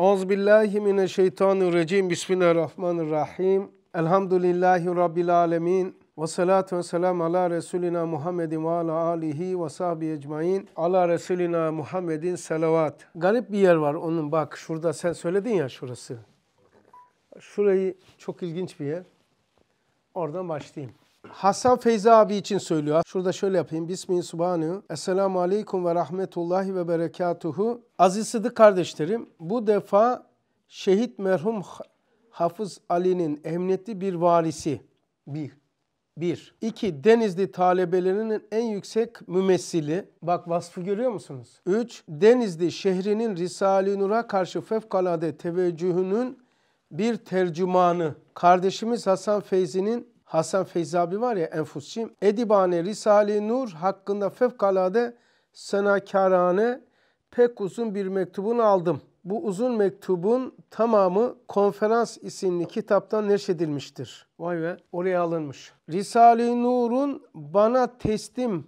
Euzubillahimineşşeytanirracim. Bismillahirrahmanirrahim. Elhamdülillahi Rabbil alemin. Ve salatu ve selamu ala Resulina Muhammedin ve ala alihi ve sahbihi ecmain. Ala Resulina Muhammedin salavat. Garip bir yer var onun bak şurada sen söyledin ya şurası. Şurayı çok ilginç bir yer. Oradan başlayayım. Hasan Feyza abi için söylüyor. Şurada şöyle yapayım. Bismillahi Subhanu. Esselamu Aleyküm ve Rahmetullahi ve Berekatuhu. Aziz Sıdık kardeşlerim bu defa şehit merhum Hafız Ali'nin emniyetli bir varisi. Bir. Bir. İki, Denizli talebelerinin en yüksek mümessili. Bak vasfı görüyor musunuz? Üç, Denizli şehrinin Risale-i Nur'a karşı fevkalade teveccühünün bir tercümanı. Kardeşimiz Hasan Feyzi'nin Hasan Feyzabi var ya Enfusçim. Edibane Risale-i Nur hakkında fevkalade senakarane pek uzun bir mektubunu aldım. Bu uzun mektubun tamamı Konferans isimli kitaptan neşredilmiştir. Vay be oraya alınmış. Risale-i Nur'un bana teslim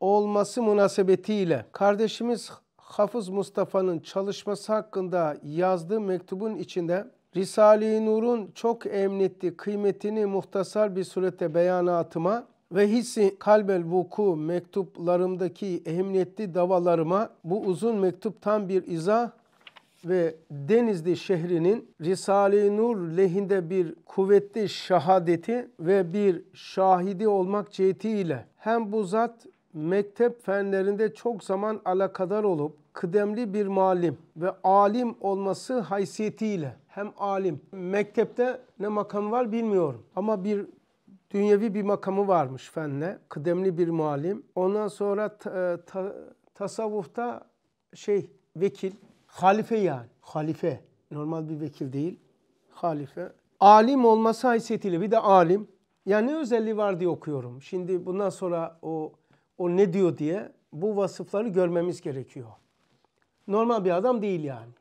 olması münasebetiyle kardeşimiz Hafız Mustafa'nın çalışması hakkında yazdığı mektubun içinde Risale-i Nur'un çok emnettiği kıymetini muhtasar bir surette beyanatıma ve hissi kalbel vuku mektuplarımdaki emniyetli davalarıma bu uzun mektup tam bir izah ve Denizli şehrinin Risale-i Nur lehinde bir kuvvetli şahadeti ve bir şahidi olmak cihetiyle hem bu zat mektep fenlerinde çok zaman alakadar olup kıdemli bir muallim ve alim olması haysiyetiyle hem alim mektepte ne makamı var bilmiyorum ama bir dünyevi bir makamı varmış fenle kıdemli bir muallim. Ondan sonra ta, e, ta, tasavvufta şey vekil halife yani halife normal bir vekil değil halife. Alim olması haysiyetiyle bir de alim. Yani ne özelliği var diye okuyorum. Şimdi bundan sonra o o ne diyor diye bu vasıfları görmemiz gerekiyor. Normal bir adam değil yani.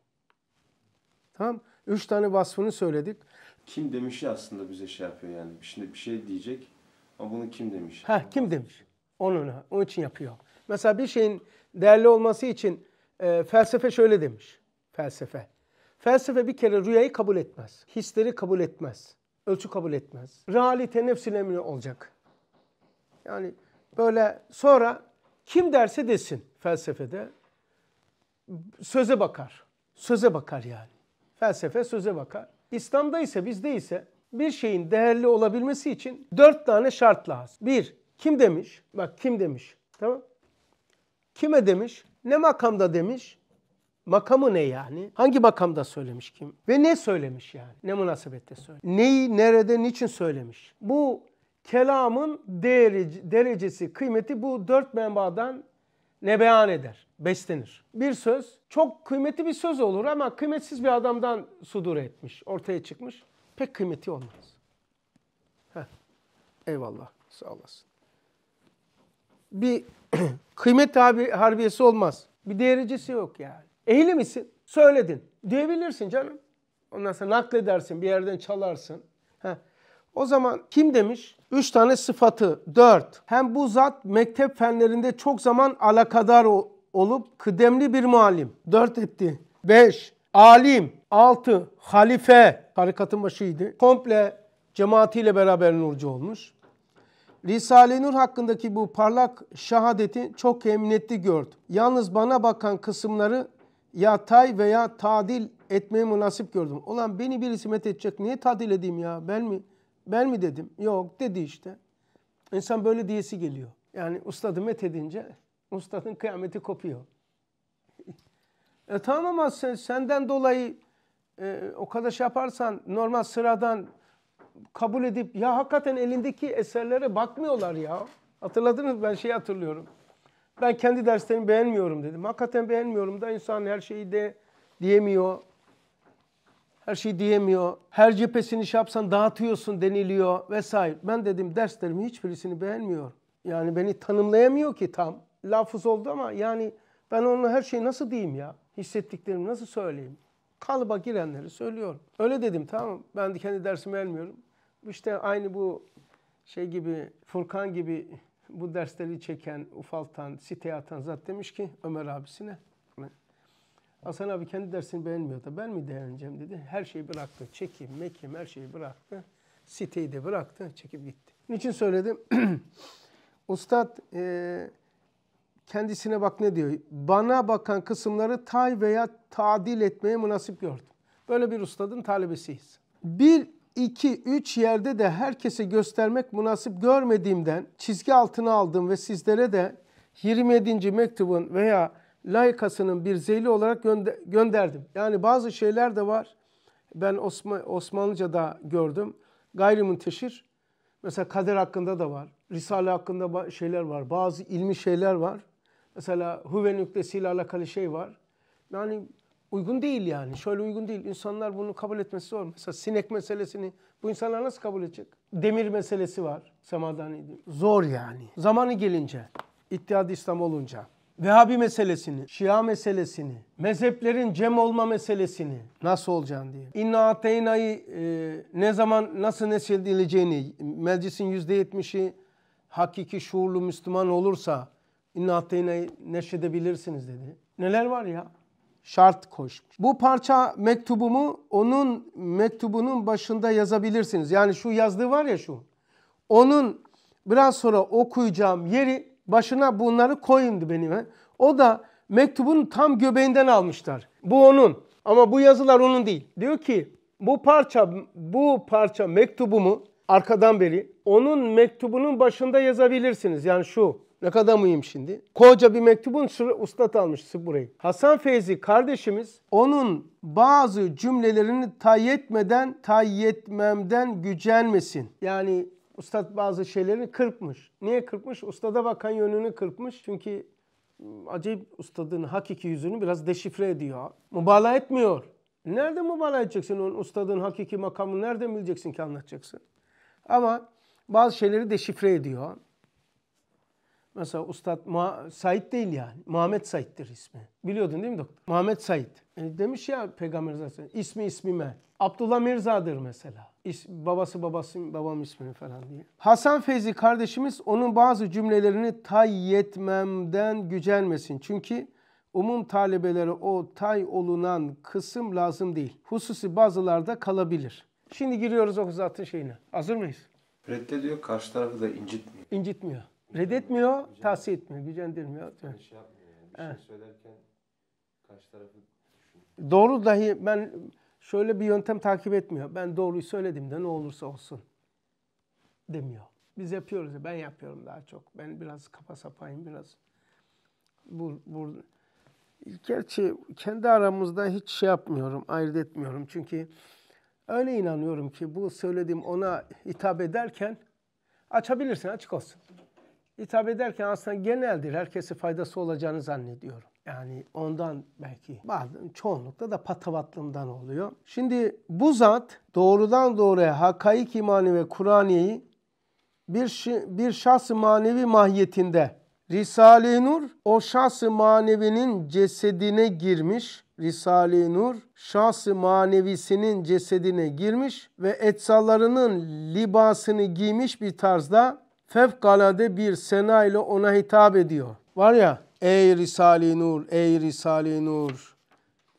Tamam Üç tane vasfını söyledik. Kim demiş ya aslında bize şey yapıyor yani. Şimdi bir şey diyecek ama bunu kim demiş? Ha kim demiş? Onun, onun için yapıyor. Mesela bir şeyin değerli olması için e, felsefe şöyle demiş. Felsefe. Felsefe bir kere rüyayı kabul etmez. Hisleri kabul etmez. Ölçü kabul etmez. Realite nefsine olacak. Yani Böyle sonra kim derse desin felsefede söze bakar. Söze bakar yani. Felsefe söze bakar. İslam'da ise bizde ise bir şeyin değerli olabilmesi için dört tane şart lazım. Bir, kim demiş? Bak kim demiş? Tamam. Kime demiş? Ne makamda demiş? Makamı ne yani? Hangi makamda söylemiş kim? Ve ne söylemiş yani? Ne münasebette söylemiş? Neyi, nerede, niçin söylemiş? Bu kelamın değeri, derecesi, kıymeti bu dört menbadan ne beyan eder, beslenir. Bir söz çok kıymetli bir söz olur ama kıymetsiz bir adamdan sudur etmiş, ortaya çıkmış. Pek kıymeti olmaz. Heh. Eyvallah, sağ olasın. Bir kıymet abi harbiyesi olmaz. Bir değericisi yok yani. Ehli misin? Söyledin. Diyebilirsin canım. Ondan sonra nakledersin, bir yerden çalarsın. O zaman kim demiş? Üç tane sıfatı, dört. Hem bu zat mektep fenlerinde çok zaman alakadar olup kıdemli bir muallim. Dört etti. Beş, alim. Altı, halife. Tarikatın başıydı. Komple cemaatiyle beraber nurcu olmuş. Risale-i Nur hakkındaki bu parlak şehadeti çok emniyetli gördü. Yalnız bana bakan kısımları ya tay veya tadil etmeyi münasip gördüm. Ulan beni bir met edecek. Niye tadil edeyim ya? Ben mi? Ben mi dedim? Yok dedi işte. İnsan böyle diyesi geliyor. Yani ustadı met edince ustadın kıyameti kopuyor. e tamam ama sen, senden dolayı e, o kadar şey yaparsan normal sıradan kabul edip ya hakikaten elindeki eserlere bakmıyorlar ya. Hatırladınız mı ben şeyi hatırlıyorum. Ben kendi derslerimi beğenmiyorum dedim. Hakikaten beğenmiyorum da insan her şeyi de diyemiyor her şey diyemiyor. Her cephesini şey yapsan dağıtıyorsun deniliyor vesaire. Ben dedim derslerimin hiçbirisini beğenmiyor. Yani beni tanımlayamıyor ki tam. Lafız oldu ama yani ben onu her şeyi nasıl diyeyim ya? Hissettiklerimi nasıl söyleyeyim? Kalıba girenleri söylüyorum. Öyle dedim tamam Ben de kendi dersimi vermiyorum. İşte aynı bu şey gibi Furkan gibi bu dersleri çeken, ufaltan, siteye atan zat demiş ki Ömer abisine. Hasan abi kendi dersini beğenmiyordu. Ben mi beğeneceğim dedi. Her şeyi bıraktı. Çekim, mekim her şeyi bıraktı. Siteyi de bıraktı. Çekip gitti. Niçin söyledim? Ustad e, kendisine bak ne diyor. Bana bakan kısımları tay veya tadil etmeye münasip gördüm. Böyle bir ustadın talebesiyiz. Bir, iki, üç yerde de herkese göstermek münasip görmediğimden çizgi altına aldım ve sizlere de 27. mektubun veya layıkasının bir zeyli olarak gönder gönderdim. Yani bazı şeyler de var. Ben Osman Osmanlıca'da gördüm. Gayrimünteşir. Mesela kader hakkında da var. Risale hakkında şeyler var. Bazı ilmi şeyler var. Mesela Hüve ile alakalı şey var. Yani uygun değil yani. Şöyle uygun değil. İnsanlar bunu kabul etmesi zor. Mesela sinek meselesini bu insanlar nasıl kabul edecek? Demir meselesi var. Semadan Zor yani. Zamanı gelince. İttihad İslam olunca. Vehhabi meselesini, Şia meselesini, mezheplerin cem olma meselesini nasıl olacağını diye. İnna ateynayı e, ne zaman nasıl nesildileceğini, meclisin yüzde yetmişi hakiki şuurlu Müslüman olursa inna ateynayı neşedebilirsiniz dedi. Neler var ya? şart koşmuş. Bu parça mektubumu onun mektubunun başında yazabilirsiniz. Yani şu yazdığı var ya şu. Onun biraz sonra okuyacağım yeri başına bunları koyundu benim. O da mektubun tam göbeğinden almışlar. Bu onun ama bu yazılar onun değil. Diyor ki bu parça bu parça mektubumu arkadan beri onun mektubunun başında yazabilirsiniz. Yani şu ne kadar mıyım şimdi? Koca bir mektubun sırrı ustat almıştı burayı. Hasan Feyzi kardeşimiz onun bazı cümlelerini tayyetmeden tayyetmemden gücenmesin. Yani Ustad bazı şeylerini kırpmış. Niye kırpmış? Ustada bakan yönünü kırpmış. Çünkü ıı, acayip ustadın hakiki yüzünü biraz deşifre ediyor. Mübalağa etmiyor. Nerede mübalağa edeceksin onun ustadın hakiki makamını nereden bileceksin ki anlatacaksın? Ama bazı şeyleri deşifre ediyor. Mesela Ustad Muha Said değil yani. Muhammed Said'dir ismi. Biliyordun değil mi doktor? Muhammed Said. E demiş ya Peygamber zaten ismi ismime. Abdullah Mirza'dır mesela. İs, babası babası babam ismini falan diye. Hasan Feyzi kardeşimiz onun bazı cümlelerini tay yetmemden gücenmesin. Çünkü umum talebeleri o tay olunan kısım lazım değil. Hususi bazılarda kalabilir. Şimdi giriyoruz o zatın şeyine. Hazır mıyız? Reddediyor, karşı tarafı da incitmiyor. İncitmiyor. Reddetmiyor, gücendir. tavsiye etmiyor, gücendirmiyor. Yani şey yapmıyor yani. Bir şey evet. şey söylerken karşı tarafı düşün. Doğru dahi ben şöyle bir yöntem takip etmiyor. Ben doğruyu söyledim de ne olursa olsun demiyor. Biz yapıyoruz ya ben yapıyorum daha çok. Ben biraz kafa sapayım biraz. Bu, bu. Gerçi kendi aramızda hiç şey yapmıyorum, ayırt etmiyorum. Çünkü öyle inanıyorum ki bu söylediğim ona hitap ederken açabilirsin, açık olsun hitap ederken aslında geneldir. Herkese faydası olacağını zannediyorum. Yani ondan belki bazen çoğunlukla da patavatlımdan oluyor. Şimdi bu zat doğrudan doğruya hakaik imanı ve Kur'aniyeyi bir, bir şahs manevi mahiyetinde Risale-i Nur o şahs manevinin cesedine girmiş. Risale-i Nur şahs manevisinin cesedine girmiş ve etsalarının libasını giymiş bir tarzda fevkalade bir sena ile ona hitap ediyor. Var ya ey Risale-i Nur, ey Risale-i Nur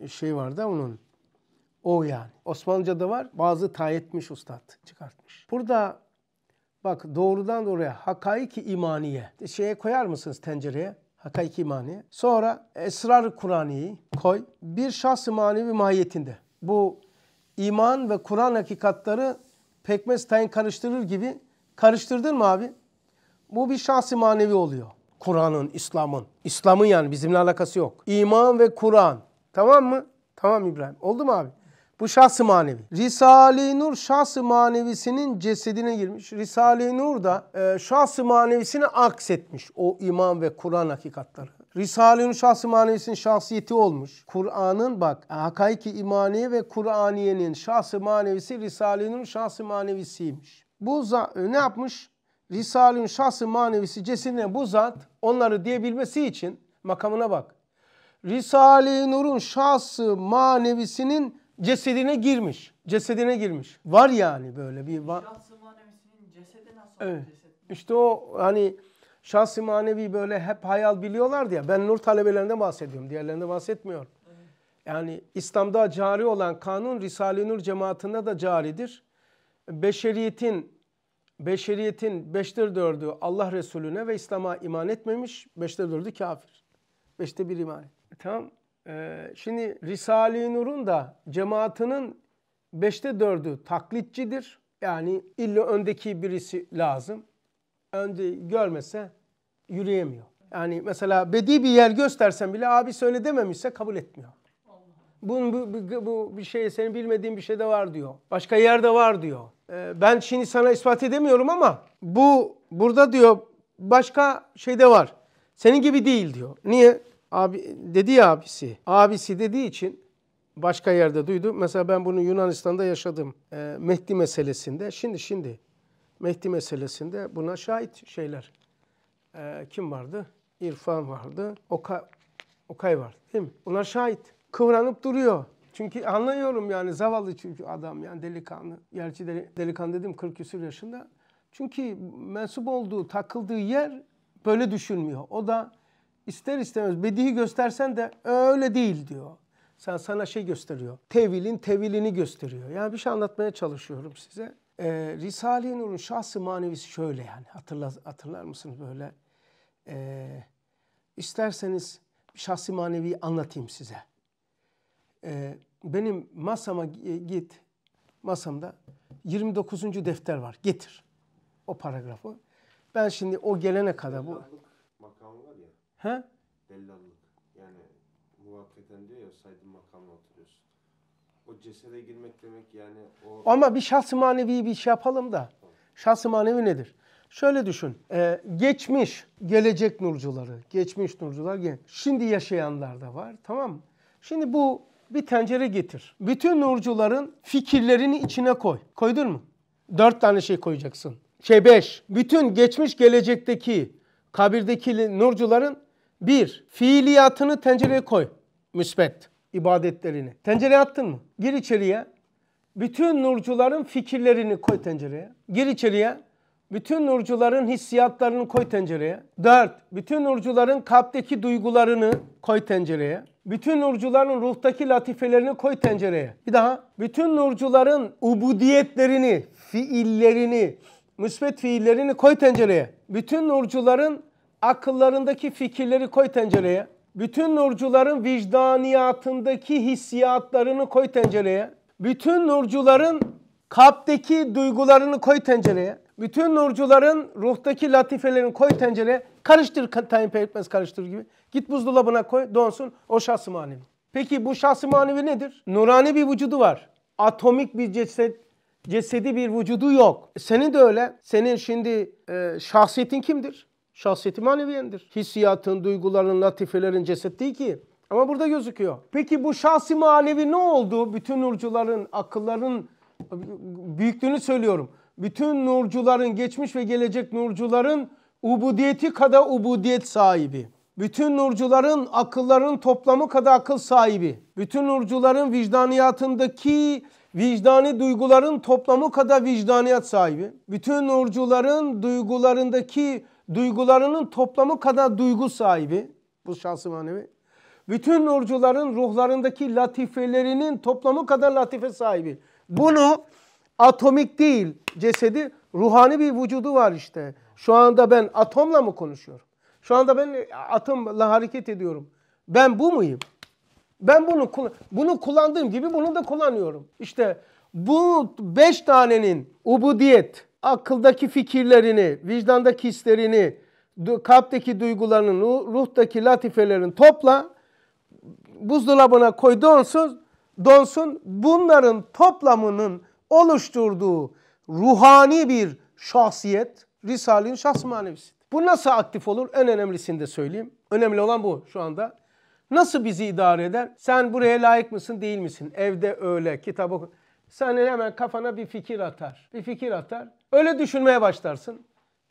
e, şey var da onun. O yani. Osmanlıca'da var. Bazı tayetmiş ustad çıkartmış. Burada bak doğrudan doğruya hakaiki imaniye. E, şeye koyar mısınız tencereye? Hakaiki imaniye. Sonra esrar Kur'an'ı koy. Bir şahs manevi mahiyetinde. Bu iman ve Kur'an hakikatları pekmez tayin karıştırır gibi karıştırdın mı abi? Bu bir şahsi manevi oluyor. Kur'an'ın, İslam'ın. İslam'ın yani bizimle alakası yok. İman ve Kur'an. Tamam mı? Tamam İbrahim. Oldu mu abi? Bu şahsı manevi. Risale-i Nur şahsı manevisinin cesedine girmiş. Risale-i Nur da e, şahsı manevisini aksetmiş. O iman ve Kur'an hakikatları. Risale-i Nur şahsı manevisinin şahsiyeti olmuş. Kur'an'ın bak hakaiki imaniye ve Kur'aniyenin şahsı manevisi Risale-i Nur şahsı manevisiymiş. Bu ne yapmış? Risal'ün şahsı manevisi cesine bu zat onları diyebilmesi için makamına bak. Risale-i Nur'un şahsı manevisinin cesedine girmiş. Cesedine girmiş. Var yani böyle bir var. Şahsı manevisinin cesedi nasıl? Evet. İşte o hani şahsı manevi böyle hep hayal biliyorlar ya. Ben nur talebelerinde bahsediyorum. Diğerlerinde bahsetmiyorum. Evet. Yani İslam'da cari olan kanun Risale-i Nur cemaatinde de caridir. Beşeriyetin beşeriyetin beşte dördü Allah Resulüne ve İslam'a iman etmemiş, beşte dördü kafir. Beşte bir iman et. E, tamam. Ee, şimdi Risale-i Nur'un da cemaatinin beşte dördü taklitçidir. Yani illa öndeki birisi lazım. Önde görmese yürüyemiyor. Yani mesela bedi bir yer göstersen bile abi söyle dememişse kabul etmiyor. Bunun bu, bu, bu bir şey senin bilmediğin bir şey de var diyor. Başka yerde var diyor. Ee, ben şimdi sana ispat edemiyorum ama bu burada diyor başka şey de var. Senin gibi değil diyor. Niye? Abi dedi ya abisi. Abisi dediği için başka yerde duydu. Mesela ben bunu Yunanistan'da yaşadım. E, Mehdi meselesinde. Şimdi şimdi Mehdi meselesinde buna şahit şeyler. E, kim vardı? İrfan vardı. Oka okay var değil mi? Bunlar şahit. Kıvranıp duruyor. Çünkü anlıyorum yani zavallı çünkü adam yani delikanlı. Gerçi delikanlı dedim 40 küsur yaşında. Çünkü mensup olduğu, takıldığı yer böyle düşünmüyor. O da ister istemez bedihi göstersen de öyle değil diyor. Sen sana şey gösteriyor. Tevilin tevilini gösteriyor. Yani bir şey anlatmaya çalışıyorum size. Ee, Risale-i Nur'un şahsı manevisi şöyle yani. Hatırlar, hatırlar mısınız böyle? Ee, isterseniz şahsi maneviyi anlatayım size e, benim masama e, git, masamda 29. defter var, getir o paragrafı. Ben şimdi o gelene kadar bu... makamı var ya. He? Dellallık. Yani muvakketen diyor ya saydın makamına oturuyorsun. O cesede girmek demek yani o... Ama bir şahsı manevi bir şey yapalım da. Şahsı manevi nedir? Şöyle düşün. E, geçmiş gelecek nurcuları, geçmiş nurcular, şimdi yaşayanlar da var. Tamam mı? Şimdi bu bir tencere getir. Bütün nurcuların fikirlerini içine koy. Koydun mu? Dört tane şey koyacaksın. Şey beş. Bütün geçmiş gelecekteki kabirdeki nurcuların bir fiiliyatını tencereye koy. Müsbet ibadetlerini. Tencereye attın mı? Gir içeriye. Bütün nurcuların fikirlerini koy tencereye. Gir içeriye. Bütün nurcuların hissiyatlarını koy tencereye. Dört, bütün nurcuların kalpteki duygularını koy tencereye. Bütün nurcuların ruhtaki latifelerini koy tencereye. Bir daha. Bütün nurcuların ubudiyetlerini, fiillerini, müsbet fiillerini koy tencereye. Bütün nurcuların akıllarındaki fikirleri koy tencereye. Bütün nurcuların vicdaniyatındaki hissiyatlarını koy tencereye. Bütün nurcuların kalpteki duygularını koy tencereye. Bütün nurcuların ruhtaki latifelerini koy tencereye karıştır tayin pekmez karıştır gibi. Git buzdolabına koy, donsun o şahsı manevi. Peki bu şahsı manevi nedir? Nurani bir vücudu var. Atomik bir ceset, cesedi bir vücudu yok. Senin de öyle. Senin şimdi e, şahsiyetin kimdir? Şahsiyeti maneviyendir. Hissiyatın, duyguların, latifelerin ceset değil ki. Ama burada gözüküyor. Peki bu şahsi manevi ne oldu? Bütün nurcuların, akılların e, büyüklüğünü söylüyorum bütün nurcuların, geçmiş ve gelecek nurcuların ubudiyeti kadar ubudiyet sahibi. Bütün nurcuların akılların toplamı kadar akıl sahibi. Bütün nurcuların vicdaniyatındaki vicdani duyguların toplamı kadar vicdaniyat sahibi. Bütün nurcuların duygularındaki duygularının toplamı kadar duygu sahibi. Bu şahsı manevi. Bütün nurcuların ruhlarındaki latifelerinin toplamı kadar latife sahibi. Bunu Atomik değil cesedi, ruhani bir vücudu var işte. Şu anda ben atomla mı konuşuyorum? Şu anda ben atomla hareket ediyorum. Ben bu muyum? Ben bunu bunu kullandığım gibi bunu da kullanıyorum. İşte bu beş tanenin ubudiyet, akıldaki fikirlerini, vicdandaki hislerini, kalpteki duygularının, ruhtaki latifelerin topla buzdolabına koy donsun, donsun. Bunların toplamının oluşturduğu ruhani bir şahsiyet Risale'nin şahs manevisidir. Bu nasıl aktif olur? En önemlisini de söyleyeyim. Önemli olan bu şu anda. Nasıl bizi idare eder? Sen buraya layık mısın değil misin? Evde öyle, kitap oku. Sen hemen kafana bir fikir atar. Bir fikir atar. Öyle düşünmeye başlarsın.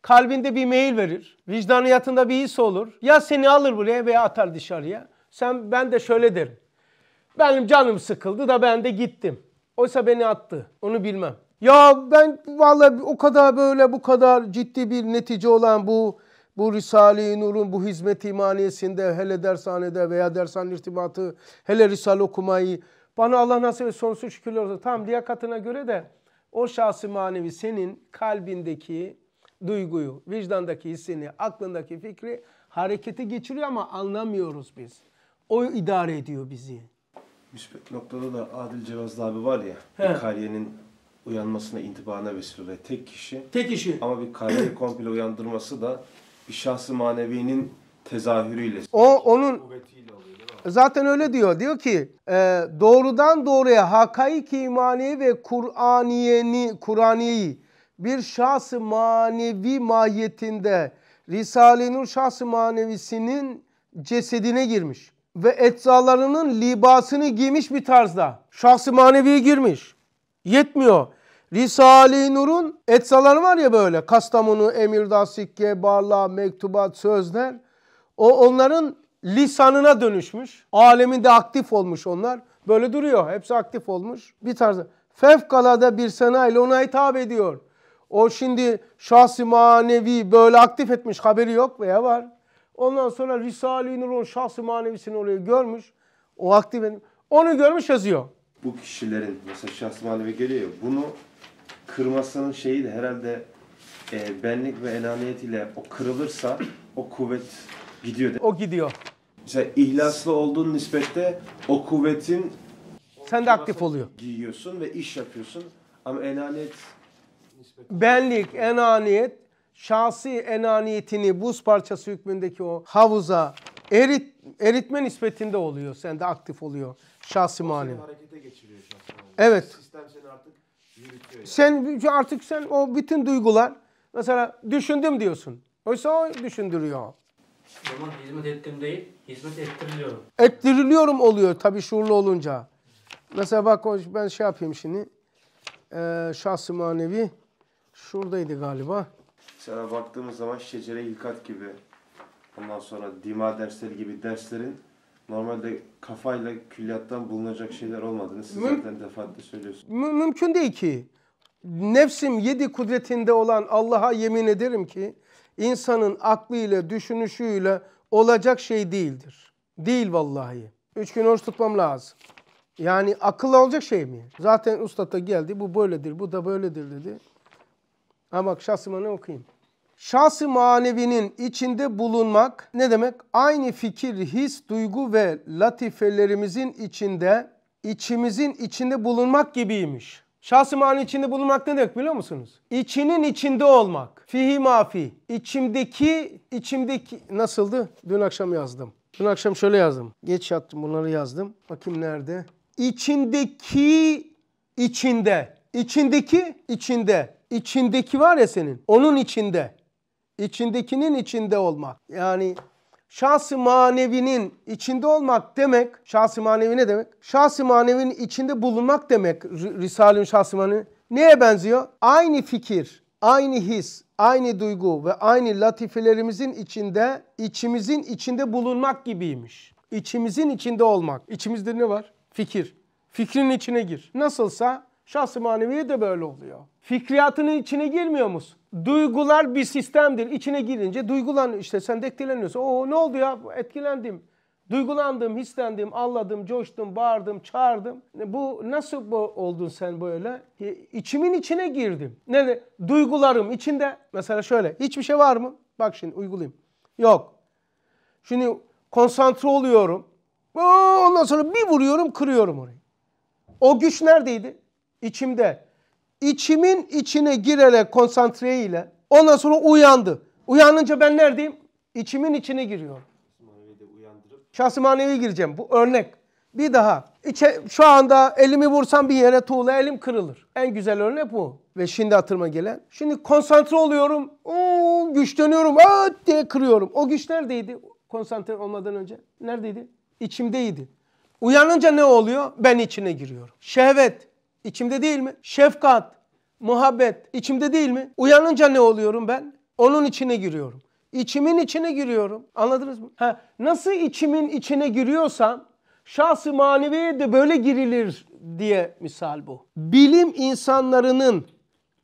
Kalbinde bir meyil verir. Vicdaniyatında bir his olur. Ya seni alır buraya veya atar dışarıya. Sen ben de şöyle derim. Benim canım sıkıldı da ben de gittim. Oysa beni attı. Onu bilmem. Ya ben vallahi o kadar böyle bu kadar ciddi bir netice olan bu bu Risale-i Nur'un bu hizmet imaniyesinde hele dershanede veya dershane irtibatı hele Risale okumayı bana Allah nasip et sonsuz şükürler olsun. Tam liyakatına göre de o şahsi manevi senin kalbindeki duyguyu, vicdandaki hissini, aklındaki fikri harekete geçiriyor ama anlamıyoruz biz. O idare ediyor bizi müspet noktada da Adil Cevazlı abi var ya. He. Bir kariyenin uyanmasına intibana vesile oluyor. Tek kişi. Tek kişi. Ama bir kariyeri komple uyandırması da bir şahsı manevinin tezahürüyle. O onun Zaten öyle diyor. Diyor ki e, doğrudan doğruya hakaiki imani ve Kur'aniyeni, Kur'aniyeyi bir şahsı manevi mahiyetinde Risale-i Nur şahsı manevisinin cesedine girmiş ve etzalarının libasını giymiş bir tarzda. Şahsı maneviye girmiş. Yetmiyor. Risale-i Nur'un etzaları var ya böyle. Kastamonu, Emirdağ, Sikke, Barla, Mektubat, Sözler. O onların lisanına dönüşmüş. Aleminde aktif olmuş onlar. Böyle duruyor. Hepsi aktif olmuş. Bir tarzda. Fevkalade bir sanayla ona hitap ediyor. O şimdi şahsi manevi böyle aktif etmiş haberi yok veya var. Ondan sonra Risale-i Nur'un şahsı manevisini oraya görmüş. O vakti benim. Onu görmüş yazıyor. Bu kişilerin mesela şahsı manevi geliyor ya, bunu kırmasının şeyi de herhalde e, benlik ve enaniyet ile o kırılırsa o kuvvet gidiyor. O gidiyor. Mesela ihlaslı olduğun nispette o kuvvetin sen de aktif oluyor. Giyiyorsun ve iş yapıyorsun ama enaniyet benlik, enaniyet şahsi enaniyetini buz parçası hükmündeki o havuza erit, eritme nispetinde oluyor. sen de aktif oluyor şahsi manevi. harekete geçiriyor şahsi Evet. Sistem seni artık Yani. Sen artık sen o bütün duygular mesela düşündüm diyorsun. Oysa o düşündürüyor. Zaman hizmet ettim değil, hizmet ettiriliyorum. Ettiriliyorum oluyor tabii şuurlu olunca. Mesela bak ben şey yapayım şimdi. Ee, şahsi manevi şuradaydı galiba. Mesela baktığımız zaman şecere hikat gibi, ondan sonra dima dersleri gibi derslerin normalde kafayla külliyattan bulunacak şeyler olmadığını siz Müm zaten defaatle söylüyorsunuz. Mü mümkün değil ki. Nefsim yedi kudretinde olan Allah'a yemin ederim ki insanın aklıyla, düşünüşüyle olacak şey değildir. Değil vallahi. Üç gün oruç tutmam lazım. Yani akıllı olacak şey mi? Zaten usta geldi bu böyledir, bu da böyledir dedi. Ha bak şahsımanı okuyayım. Şahsı manevinin içinde bulunmak ne demek? Aynı fikir, his, duygu ve latifelerimizin içinde, içimizin içinde bulunmak gibiymiş. Şahsı mani içinde bulunmak ne demek biliyor musunuz? İçinin içinde olmak. Fihi mafi. İçimdeki, içimdeki nasıldı? Dün akşam yazdım. Dün akşam şöyle yazdım. Geç yattım bunları yazdım. Bakayım nerede? İçindeki içinde. İçindeki içinde içindeki var ya senin. Onun içinde. İçindekinin içinde olmak. Yani şahsı manevinin içinde olmak demek, şahsı manevi ne demek? Şahsı manevinin içinde bulunmak demek Risale'nin şahsı manevi. Neye benziyor? Aynı fikir, aynı his, aynı duygu ve aynı latifelerimizin içinde, içimizin içinde bulunmak gibiymiş. İçimizin içinde olmak. İçimizde ne var? Fikir. Fikrin içine gir. Nasılsa Şahsı maneviye de böyle oluyor. Fikriyatının içine girmiyor musun? Duygular bir sistemdir. İçine girince duygulan işte sen de etkileniyorsun. Oo ne oldu ya etkilendim. Duygulandım, hislendim, alladım, coştum, bağırdım, çağırdım. Bu nasıl bu oldun sen böyle? İçimin içine girdim. Ne de duygularım içinde. Mesela şöyle hiçbir şey var mı? Bak şimdi uygulayayım. Yok. Şimdi konsantre oluyorum. Ondan sonra bir vuruyorum kırıyorum orayı. O güç neredeydi? içimde içimin içine girerek konsantreyle. ondan sonra uyandı. Uyanınca ben neredeyim? İçimin içine giriyorum. Şahsı manevi gireceğim. Bu örnek. Bir daha. İçe, şu anda elimi vursam bir yere tuğla elim kırılır. En güzel örnek bu. Ve şimdi hatırıma gelen. Şimdi konsantre oluyorum. Oo, güçleniyorum. Aa, diye kırıyorum. O güç neredeydi? Konsantre olmadan önce. Neredeydi? İçimdeydi. Uyanınca ne oluyor? Ben içine giriyorum. Şehvet, İçimde değil mi? Şefkat, muhabbet içimde değil mi? Uyanınca ne oluyorum ben? Onun içine giriyorum. İçimin içine giriyorum. Anladınız mı? Ha, nasıl içimin içine giriyorsan, şahsı maneviye de böyle girilir diye misal bu. Bilim insanlarının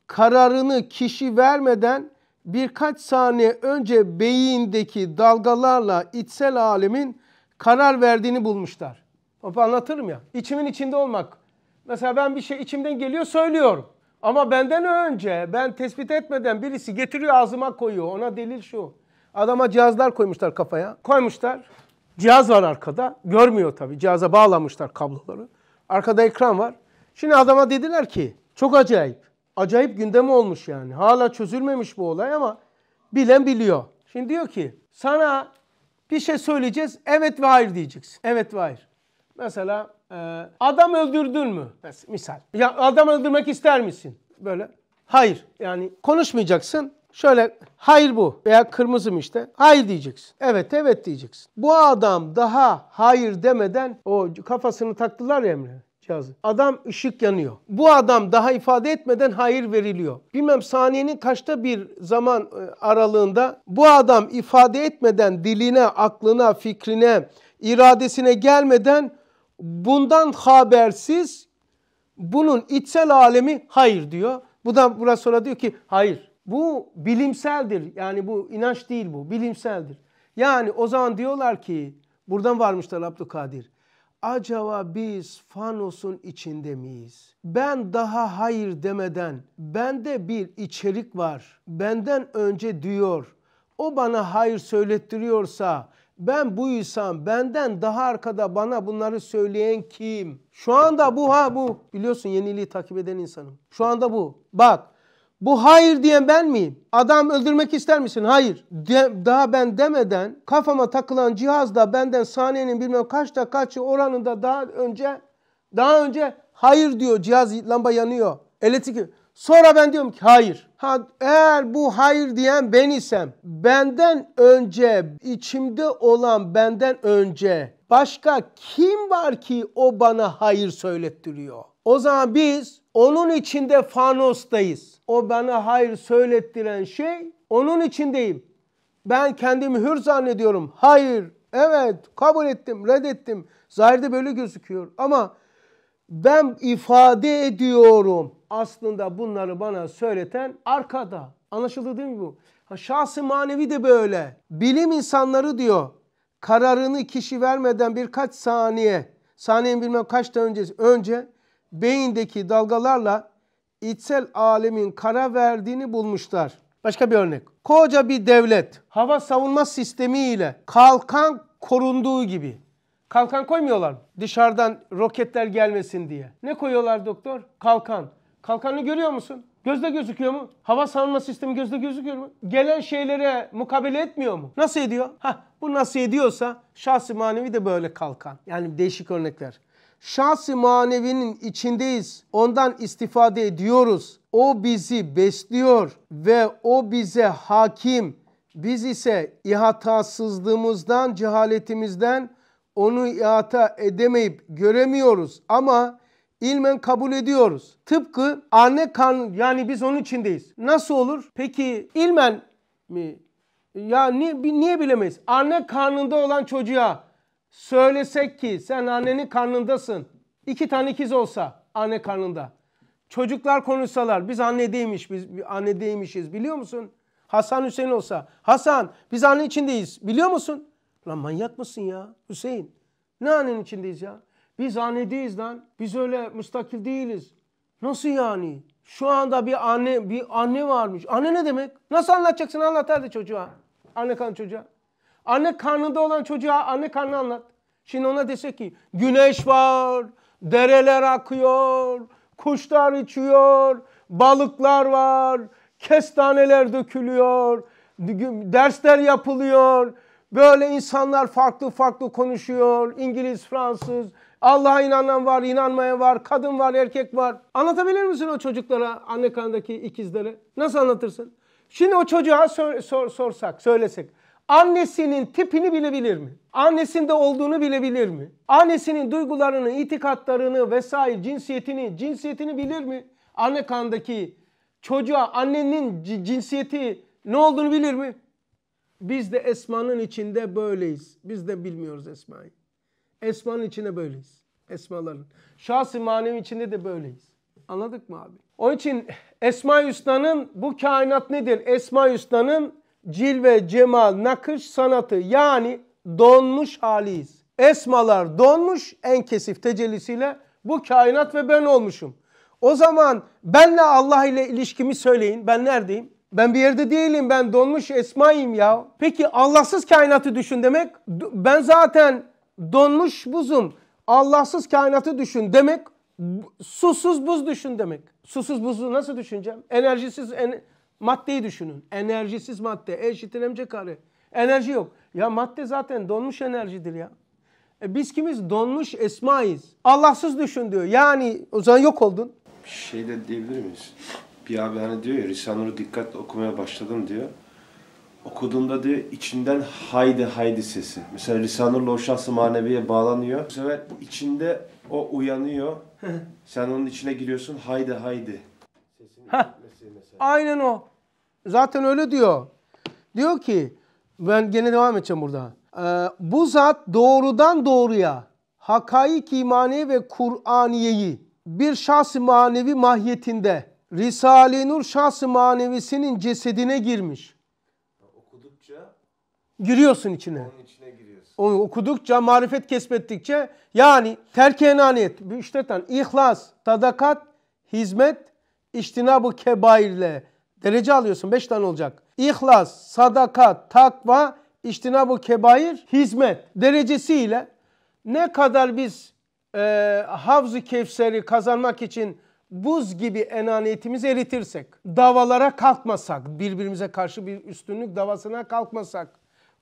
kararını kişi vermeden birkaç saniye önce beyindeki dalgalarla içsel alemin karar verdiğini bulmuşlar. Hop anlatırım ya. İçimin içinde olmak Mesela ben bir şey içimden geliyor söylüyorum. Ama benden önce ben tespit etmeden birisi getiriyor ağzıma koyuyor. Ona delil şu. Adama cihazlar koymuşlar kafaya. Koymuşlar. Cihaz var arkada. Görmüyor tabii. Cihaza bağlamışlar kabloları. Arkada ekran var. Şimdi adama dediler ki çok acayip. Acayip gündem olmuş yani. Hala çözülmemiş bu olay ama bilen biliyor. Şimdi diyor ki sana bir şey söyleyeceğiz. Evet ve hayır diyeceksin. Evet ve hayır. Mesela ee, adam öldürdün mü? Misal. Ya adam öldürmek ister misin? Böyle. Hayır. Yani konuşmayacaksın. Şöyle hayır bu veya kırmızım işte. Hayır diyeceksin. Evet evet diyeceksin. Bu adam daha hayır demeden o kafasını taktılar ya Emre cihazı. Adam ışık yanıyor. Bu adam daha ifade etmeden hayır veriliyor. Bilmem saniyenin kaçta bir zaman e, aralığında bu adam ifade etmeden diline, aklına, fikrine, iradesine gelmeden bundan habersiz bunun içsel alemi hayır diyor. Bu da burası sonra diyor ki hayır bu bilimseldir. Yani bu inanç değil bu bilimseldir. Yani o zaman diyorlar ki buradan varmışlar Abdülkadir. Acaba biz fanosun içinde miyiz? Ben daha hayır demeden bende bir içerik var. Benden önce diyor. O bana hayır söylettiriyorsa ben buysam benden daha arkada bana bunları söyleyen kim? Şu anda bu ha bu. Biliyorsun yeniliği takip eden insanım. Şu anda bu. Bak bu hayır diyen ben miyim? Adam öldürmek ister misin? Hayır. De, daha ben demeden kafama takılan cihazla benden saniyenin bilmem kaçta kaçı oranında daha önce daha önce hayır diyor cihaz lamba yanıyor. Elektrik. Sonra ben diyorum ki hayır. Ha, eğer bu hayır diyen ben isem benden önce içimde olan benden önce başka kim var ki o bana hayır söylettiriyor? O zaman biz onun içinde fanostayız. O bana hayır söylettiren şey onun içindeyim. Ben kendimi hür zannediyorum. Hayır, evet, kabul ettim, reddettim. Zahirde böyle gözüküyor ama ben ifade ediyorum aslında bunları bana söyleten arkada. Anlaşıldı değil mi bu? Ha, şahsı manevi de böyle. Bilim insanları diyor kararını kişi vermeden birkaç saniye, saniyenin bilmem kaçta öncesi, önce beyindeki dalgalarla içsel alemin karar verdiğini bulmuşlar. Başka bir örnek. Koca bir devlet hava savunma sistemi ile kalkan korunduğu gibi. Kalkan koymuyorlar Dışarıdan roketler gelmesin diye. Ne koyuyorlar doktor? Kalkan. Kalkanını görüyor musun? Gözde gözüküyor mu? Hava savunma sistemi gözde gözüküyor mu? Gelen şeylere mukabele etmiyor mu? Nasıl ediyor? Ha bu nasıl ediyorsa şahsi manevi de böyle kalkan. Yani değişik örnekler. Şahsi manevinin içindeyiz. Ondan istifade ediyoruz. O bizi besliyor ve o bize hakim. Biz ise ihatasızlığımızdan, cehaletimizden onu ihata edemeyip göremiyoruz. Ama ilmen kabul ediyoruz. Tıpkı anne kan yani biz onun içindeyiz. Nasıl olur? Peki ilmen mi? Ya niye, niye bilemeyiz? Anne karnında olan çocuğa söylesek ki sen annenin karnındasın. İki tane ikiz olsa anne karnında. Çocuklar konuşsalar biz anne değilmiş biz anne değilmişiz biliyor musun? Hasan Hüseyin olsa Hasan biz anne içindeyiz biliyor musun? Lan manyak mısın ya Hüseyin? Ne annenin içindeyiz ya? Biz hanedeyiz lan. Biz öyle müstakil değiliz. Nasıl yani? Şu anda bir anne bir anne varmış. Anne ne demek? Nasıl anlatacaksın? Anlat hadi çocuğa. Anne kan çocuğa. Anne karnında olan çocuğa anne karnı anlat. Şimdi ona dese ki güneş var, dereler akıyor, kuşlar içiyor, balıklar var, kestaneler dökülüyor, dersler yapılıyor. Böyle insanlar farklı farklı konuşuyor. İngiliz, Fransız, Allah'a inanan var, inanmayan var, kadın var, erkek var. Anlatabilir misin o çocuklara, anne karnındaki ikizlere? Nasıl anlatırsın? Şimdi o çocuğa sor, sor, sorsak, söylesek. Annesinin tipini bilebilir mi? Annesinde olduğunu bilebilir mi? Annesinin duygularını, itikatlarını vesaire cinsiyetini, cinsiyetini bilir mi? Anne kanındaki çocuğa annenin cinsiyeti ne olduğunu bilir mi? Biz de Esma'nın içinde böyleyiz. Biz de bilmiyoruz Esma'yı. Esmanın içinde böyleyiz. Esmaların. Şahsi manevi içinde de böyleyiz. Anladık mı abi? Onun için Esma-i Hüsna'nın bu kainat nedir? Esma-i Hüsna'nın cilve, cemal, nakış sanatı yani donmuş haliyiz. Esmalar donmuş en kesif tecellisiyle bu kainat ve ben olmuşum. O zaman benle Allah ile ilişkimi söyleyin. Ben neredeyim? Ben bir yerde değilim. Ben donmuş esmayım ya. Peki Allahsız kainatı düşün demek. Ben zaten donmuş buzum Allahsız kainatı düşün demek susuz buz düşün demek. Susuz buzu nasıl düşüneceğim? Enerjisiz en maddeyi düşünün. Enerjisiz madde eşittir mc kare. Enerji yok. Ya madde zaten donmuş enerjidir ya. E biz kimiz? Donmuş esmayız. Allahsız düşün diyor. Yani o zaman yok oldun. Bir şey de diyebilir miyiz? Bir abi hani diyor ya Risale-i Nur dikkat okumaya başladım diyor okuduğunda diyor içinden haydi haydi sesi. Mesela Risanur'la o şahsı maneviye bağlanıyor. Bu sefer bu içinde o uyanıyor. Sen onun içine giriyorsun haydi haydi. aynen o. Zaten öyle diyor. Diyor ki ben gene devam edeceğim burada. Ee, bu zat doğrudan doğruya hakaik imani ve Kur'aniyeyi bir şahs-ı manevi mahiyetinde Risale-i Nur şahs-ı manevisinin cesedine girmiş Giriyorsun içine. Onun içine giriyorsun. Onu okudukça, marifet kesbettikçe yani terk enaniyet, tan. ihlas, tadakat, hizmet, iştinab-ı kebairle derece alıyorsun. Beş tane olacak. İhlas, sadakat, takva, iştinab-ı kebair, hizmet derecesiyle ne kadar biz e, havz-ı kevseri kazanmak için buz gibi enaniyetimizi eritirsek, davalara kalkmasak, birbirimize karşı bir üstünlük davasına kalkmasak,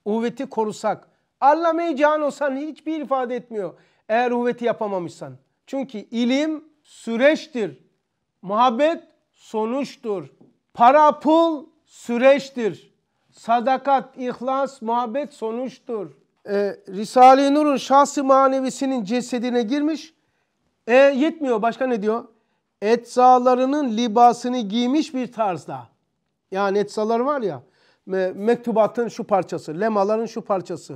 Uhveti korusak. Allah meycan olsan hiçbir ifade etmiyor. Eğer uhveti yapamamışsan. Çünkü ilim süreçtir. Muhabbet sonuçtur. Para pul süreçtir. Sadakat, ihlas, muhabbet sonuçtur. Ee, Risale-i Nur'un şahsi manevisinin cesedine girmiş. E, yetmiyor başka ne diyor? Etsalarının libasını giymiş bir tarzda. Yani etsalar var ya mektubatın şu parçası, lemaların şu parçası.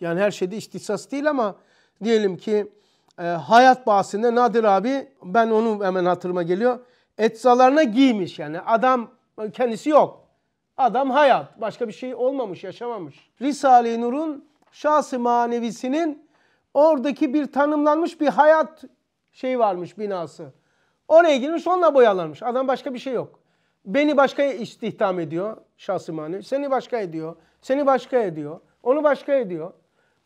Yani her şeyde ihtisas değil ama diyelim ki e, hayat bahsinde Nadir abi ben onu hemen hatırıma geliyor. Etsalarına giymiş yani adam kendisi yok. Adam hayat. Başka bir şey olmamış, yaşamamış. Risale-i Nur'un şahsı manevisinin oradaki bir tanımlanmış bir hayat şey varmış binası. Oraya girmiş onunla boyalanmış. Adam başka bir şey yok. Beni başka istihdam ediyor şahsımanı. Hani. Seni başka ediyor. Seni başka ediyor. Onu başka ediyor.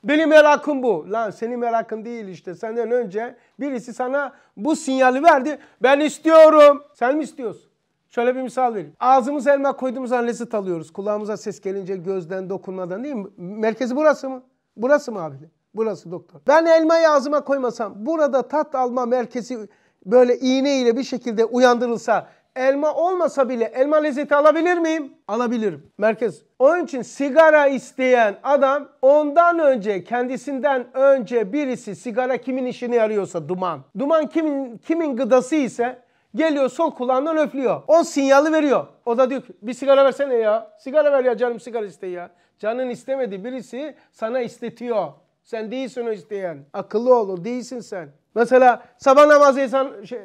Benim merakım bu. Lan senin merakın değil işte. Senden önce birisi sana bu sinyali verdi. Ben istiyorum. Sen mi istiyorsun? Şöyle bir misal vereyim. Ağzımıza elma koyduğumuz an lezzet alıyoruz. Kulağımıza ses gelince gözden dokunmadan değil mi? Merkezi burası mı? Burası mı abi? Burası doktor. Ben elmayı ağzıma koymasam burada tat alma merkezi böyle iğne ile bir şekilde uyandırılsa elma olmasa bile elma lezzeti alabilir miyim? Alabilirim. Merkez. Onun için sigara isteyen adam ondan önce kendisinden önce birisi sigara kimin işini yarıyorsa duman. Duman kimin kimin gıdası ise geliyor sol kulağından öflüyor. O sinyali veriyor. O da diyor ki bir sigara versene ya. Sigara ver ya canım sigara iste ya. Canın istemedi birisi sana istetiyor. Sen değilsin o isteyen. Akıllı olur değilsin sen. Mesela sabah namazı insan şey,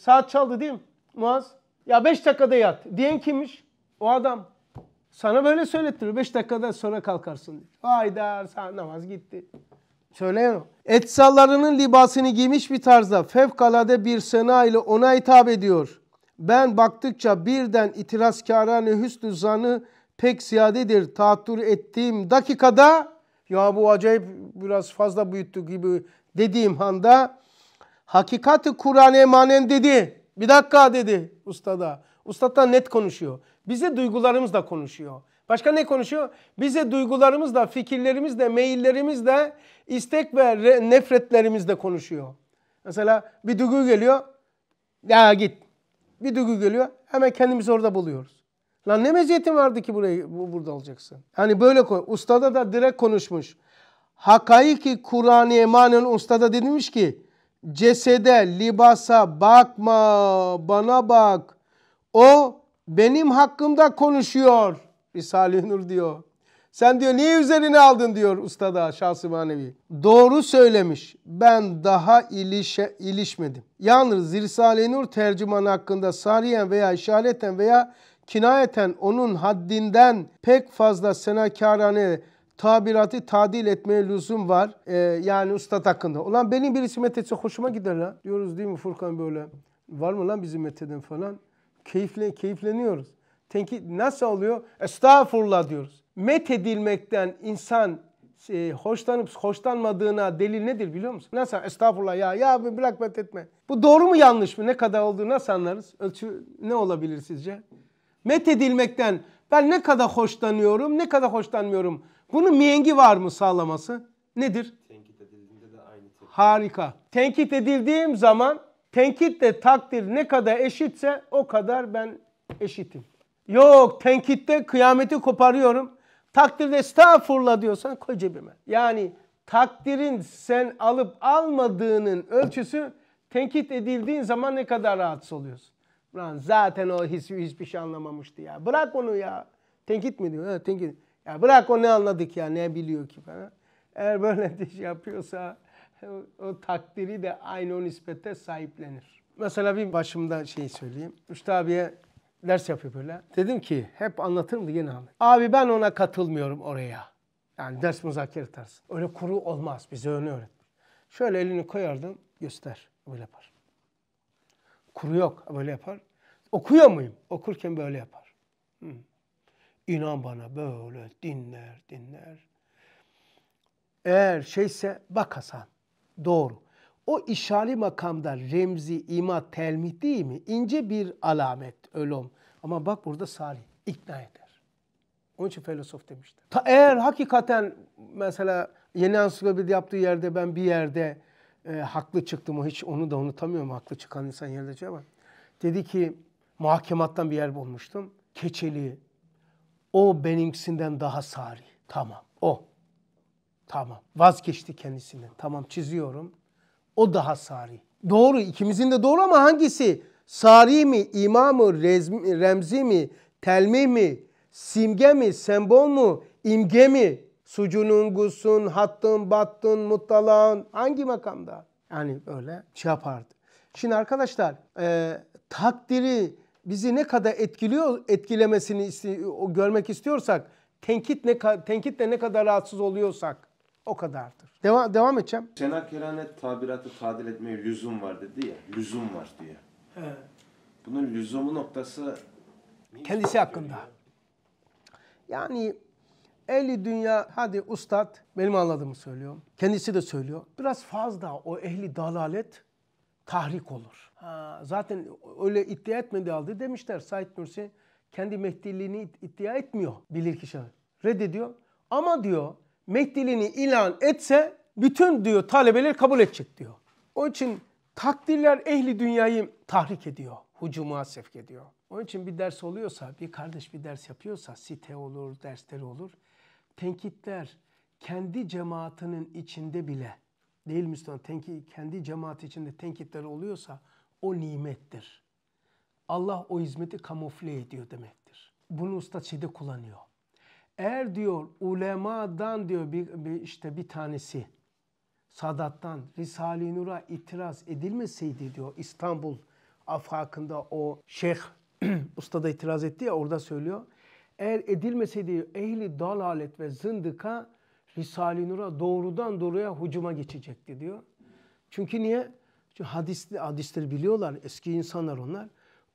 saat çaldı değil mi? Muaz ya 5 dakikada yat. Diyen kimmiş? O adam. Sana böyle söylettirir. 5 dakikada sonra kalkarsın. Diyor. Haydar sen namaz gitti. Söyleyin. o. Etsallarının libasını giymiş bir tarzda fevkalade bir sena ile ona hitap ediyor. Ben baktıkça birden itirazkârâne hüsnü zanı pek ziyadedir. Tahtur ettiğim dakikada ya bu acayip biraz fazla büyüttü gibi dediğim anda hakikati Kur'an'a emanen dedi. Bir dakika dedi ustada. Ustadan net konuşuyor. Bize duygularımızla konuşuyor. Başka ne konuşuyor? Bize duygularımızla, fikirlerimizle, maillerimizle, istek ve nefretlerimizle konuşuyor. Mesela bir duygu geliyor. Ya git. Bir duygu geliyor. Hemen kendimizi orada buluyoruz. Lan ne meziyetin vardı ki burayı bu, burada alacaksın? Hani böyle koy. Ustada da direkt konuşmuş. Hakaiki Kur'an-ı Eman'ın ustada demiş ki cesede, libasa bakma, bana bak. O benim hakkımda konuşuyor. Risale-i Nur diyor. Sen diyor niye üzerine aldın diyor ustada şahsı manevi. Doğru söylemiş. Ben daha ilişe, ilişmedim. Yalnız Risale-i Nur tercüman hakkında sariyen veya işareten veya kinayeten onun haddinden pek fazla senakarane tabiratı tadil etmeye lüzum var. Ee, yani usta hakkında. Ulan benim birisi metetse hoşuma gider lan. Diyoruz değil mi Furkan böyle. Var mı lan bizim metheden falan? Keyifle, keyifleniyoruz. Tenki nasıl oluyor? Estağfurullah diyoruz. Met edilmekten insan e, hoşlanıp hoşlanmadığına delil nedir biliyor musun? Nasıl? Estağfurullah ya ya bırak met etme. Bu doğru mu yanlış mı? Ne kadar olduğunu nasıl anlarız? Ölçü ne olabilir sizce? Met edilmekten ben ne kadar hoşlanıyorum, ne kadar hoşlanmıyorum bunu mihengi var mı sağlaması? Nedir? Tenkit edildiğinde de aynı tepki. Harika. Tenkit edildiğim zaman tenkitle takdir ne kadar eşitse o kadar ben eşitim. Yok tenkitte kıyameti koparıyorum. Takdirde estağfurullah diyorsan koy cebime. Yani takdirin sen alıp almadığının ölçüsü tenkit edildiğin zaman ne kadar rahatsız oluyorsun. Lan zaten o his hiçbir şey anlamamıştı ya. Bırak onu ya. Tenkit mi diyor? Ha, tenkit. Ya bırak o ne anladık ya ne biliyor ki falan. Eğer böyle diş şey yapıyorsa o, o takdiri de aynı o nispette sahiplenir. Mesela bir başımda şey söyleyeyim. Usta abiye ders yapıyor böyle. Dedim ki hep anlatırım da yine anlat. Abi ben ona katılmıyorum oraya. Yani ders müzakere tarzı. Öyle kuru olmaz. Bize öyle öğretmiş. Şöyle elini koyardım. Göster. Böyle yapar. Kuru yok. Böyle yapar. Okuyor muyum? Okurken böyle yapar. Hmm. İnan bana böyle dinler dinler. Eğer şeyse bak Hasan doğru. O işali makamda remzi, ima, telmih değil mi? İnce bir alamet ölüm. Ama bak burada salih ikna eder. Onun için filosof demişler. Ta eğer hakikaten mesela yeni ansiklopedi yaptığı yerde ben bir yerde e, haklı çıktım. O hiç onu da unutamıyorum haklı çıkan insan yerde şey ama. Dedi ki muhakemattan bir yer bulmuştum. Keçeli, o benimkisinden daha sari. Tamam. O. Tamam. Vazgeçti kendisinden. Tamam çiziyorum. O daha sari. Doğru. ikimizin de doğru ama hangisi? Sari mi? İmam mı? Rezmi, remzi mi? Telmi mi? Simge mi? Sembol mu? İmge mi? Sucunun, gusun, hattın, battın, muttalan. Hangi makamda? Yani öyle şey yapardı. Şimdi arkadaşlar e, takdiri bizi ne kadar etkiliyor etkilemesini görmek istiyorsak tenkit ne tenkitle ne kadar rahatsız oluyorsak o kadardır. Devam devam edeceğim. Sena Kerane tabiratı tadil etmeye lüzum var dedi ya. Lüzum var diye. Bunun lüzumu noktası kendisi hakkında. Yani ehli dünya hadi ustad benim anladığımı söylüyorum. Kendisi de söylüyor. Biraz fazla o ehli dalalet tahrik olur. Ha, zaten öyle iddia etmedi aldı demişler Said Nursi kendi mehdiliğini iddia etmiyor bilirkişi. Reddediyor. Ama diyor mehdiliğini ilan etse bütün diyor talebeler kabul edecek diyor. Onun için takdirler ehli dünyayı tahrik ediyor. Hucuma sevk ediyor. Onun için bir ders oluyorsa, bir kardeş bir ders yapıyorsa site olur, dersleri olur. Tenkitler kendi cemaatinin içinde bile değil Müslüman tenki, kendi cemaati içinde tenkitler oluyorsa o nimettir. Allah o hizmeti kamufle ediyor demektir. Bunu usta çiğde kullanıyor. Eğer diyor ulemadan diyor bir, bir işte bir tanesi Sadat'tan Risale-i Nur'a itiraz edilmeseydi diyor İstanbul afakında o şeyh da itiraz etti ya orada söylüyor. Eğer edilmeseydi ehli dalalet ve zındıka Risale-i Nur'a doğrudan doğruya hucuma geçecekti diyor. Çünkü niye? Çünkü hadis, hadisleri biliyorlar eski insanlar onlar.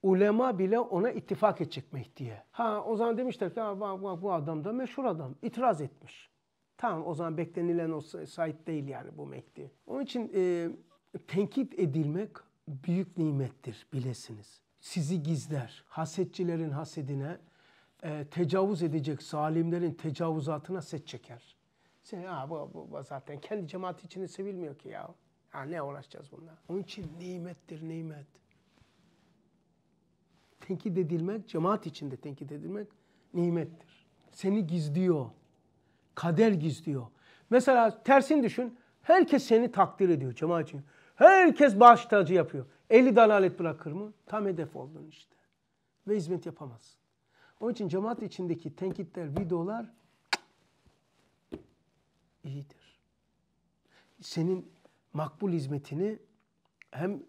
Ulema bile ona ittifak edecek Mehdi'ye. Ha o zaman demişler ki bak, bak, bu adam da meşhur adam. İtiraz etmiş. Tamam o zaman beklenilen o Said değil yani bu Mehdi. Onun için e, tenkit edilmek büyük nimettir bilesiniz. Sizi gizler. Hasetçilerin hasedine, e, tecavüz edecek zalimlerin tecavüzatına set çeker. Sen, ha, bu, bu, zaten kendi cemaat içinde sevilmiyor ki ya. Ya ne uğraşacağız bunlar? Onun için nimettir nimet. Tenkit edilmek, cemaat içinde tenkit edilmek nimettir. Seni gizliyor. Kader gizliyor. Mesela tersini düşün. Herkes seni takdir ediyor cemaat için. Herkes baş tacı yapıyor. Eli dalalet bırakır mı? Tam hedef oldun işte. Ve hizmet yapamazsın. Onun için cemaat içindeki tenkitler, videolar iyidir. Senin makbul hizmetini hem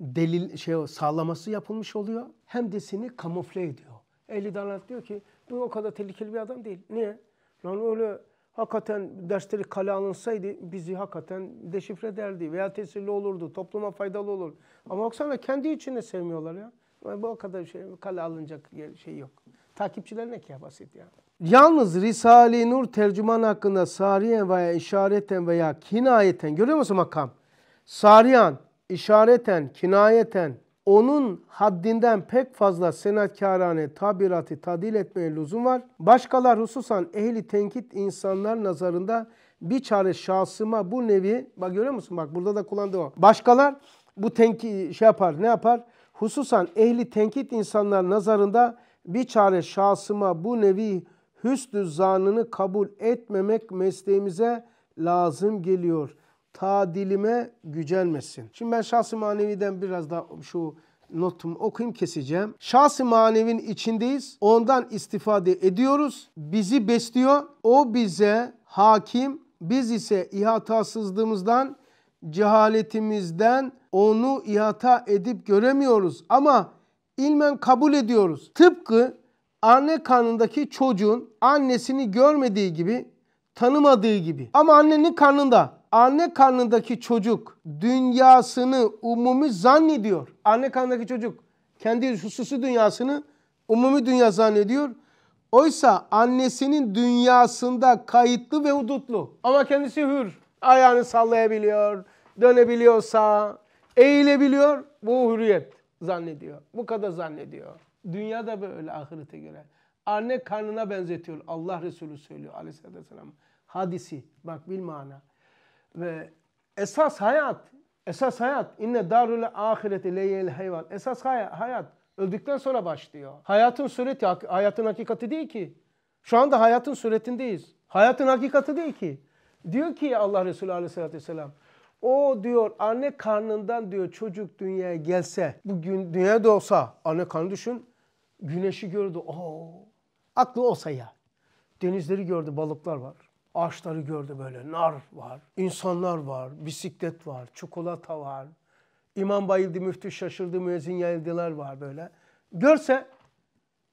delil şey sağlaması yapılmış oluyor hem de seni kamufle ediyor. Ehli dalalet diyor ki bu o kadar tehlikeli bir adam değil. Niye? Lan öyle hakikaten dersleri kale alınsaydı bizi hakikaten deşifre ederdi veya tesirli olurdu, topluma faydalı olur. Ama baksana kendi içinde sevmiyorlar ya. Yani bu o kadar şey kale alınacak şey yok. Takipçiler ne ki basit yani. Yalnız Risale-i Nur tercüman hakkında sariyen veya işareten veya kinayeten görüyor musun makam? Sariyen, işareten, kinayeten onun haddinden pek fazla senatkarane tabiratı tadil etmeye lüzum var. Başkalar hususan ehli tenkit insanlar nazarında bir çare şahsıma bu nevi, bak görüyor musun bak burada da kullandı o. Başkalar bu tenki şey yapar ne yapar? Hususan ehli tenkit insanlar nazarında bir çare şahsıma bu nevi hüsnü zanını kabul etmemek mesleğimize lazım geliyor. Ta dilime gücenmesin. Şimdi ben şahsi maneviden biraz daha şu notumu okuyayım keseceğim. Şahsi manevin içindeyiz. Ondan istifade ediyoruz. Bizi besliyor. O bize hakim. Biz ise ihatasızlığımızdan, cehaletimizden onu ihata edip göremiyoruz. Ama ilmen kabul ediyoruz. Tıpkı anne karnındaki çocuğun annesini görmediği gibi, tanımadığı gibi. Ama annenin karnında, anne karnındaki çocuk dünyasını umumi zannediyor. Anne karnındaki çocuk kendi hususi dünyasını umumi dünya zannediyor. Oysa annesinin dünyasında kayıtlı ve hudutlu. Ama kendisi hür. Ayağını sallayabiliyor, dönebiliyorsa, eğilebiliyor. Bu hürriyet zannediyor. Bu kadar zannediyor. Dünya da böyle ahirete göre. Anne karnına benzetiyor. Allah Resulü söylüyor aleyhissalatü vesselam. Hadisi. Bak bil mana. Ve esas hayat. Esas hayat. İnne darul ahireti leyel hayvan. Esas hayat. hayat Öldükten sonra başlıyor. Hayatın sureti, hayatın hakikati değil ki. Şu anda hayatın suretindeyiz. Hayatın hakikati değil ki. Diyor ki Allah Resulü Aleyhisselatü vesselam. O diyor anne karnından diyor çocuk dünyaya gelse, bugün dünyada olsa anne karnı düşün Güneşi gördü. Oo. Aklı olsa ya. Denizleri gördü, balıklar var. Ağaçları gördü böyle. Nar var, insanlar var, bisiklet var, çikolata var. İmam bayıldı, müftü şaşırdı, müezzin yayıldılar var böyle. Görse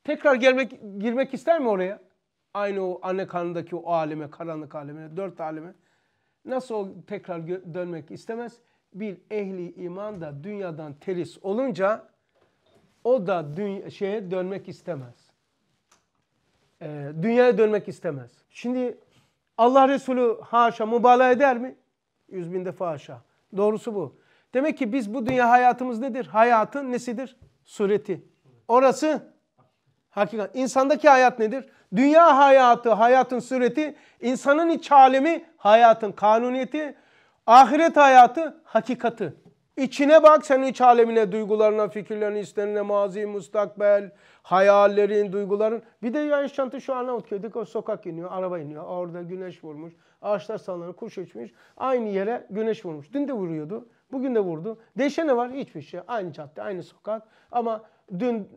tekrar gelmek girmek ister mi oraya? Aynı o anne karnındaki o aleme, karanlık alemine, dört aleme. Nasıl o tekrar dönmek istemez? Bir ehli iman da dünyadan teris olunca o da dünya, şeye dönmek istemez. Ee, dünyaya dönmek istemez. Şimdi Allah Resulü haşa mübalağa eder mi? Yüz bin defa haşa. Doğrusu bu. Demek ki biz bu dünya hayatımız nedir? Hayatın nesidir? Sureti. Orası hakikat. İnsandaki hayat nedir? Dünya hayatı, hayatın sureti, insanın iç alemi, hayatın kanuniyeti, ahiret hayatı, hakikati. İçine bak sen iç alemine, duygularına, fikirlerine, hislerine, mazi, mustakbel, hayallerin, duyguların. Bir de yayış çantı şu Arnavutköy'de o sokak iniyor, araba iniyor. Orada güneş vurmuş, ağaçlar sallanıyor, kuş uçmuş. Aynı yere güneş vurmuş. Dün de vuruyordu, bugün de vurdu. Değişen ne var? Hiçbir şey. Aynı cadde, aynı sokak. Ama dün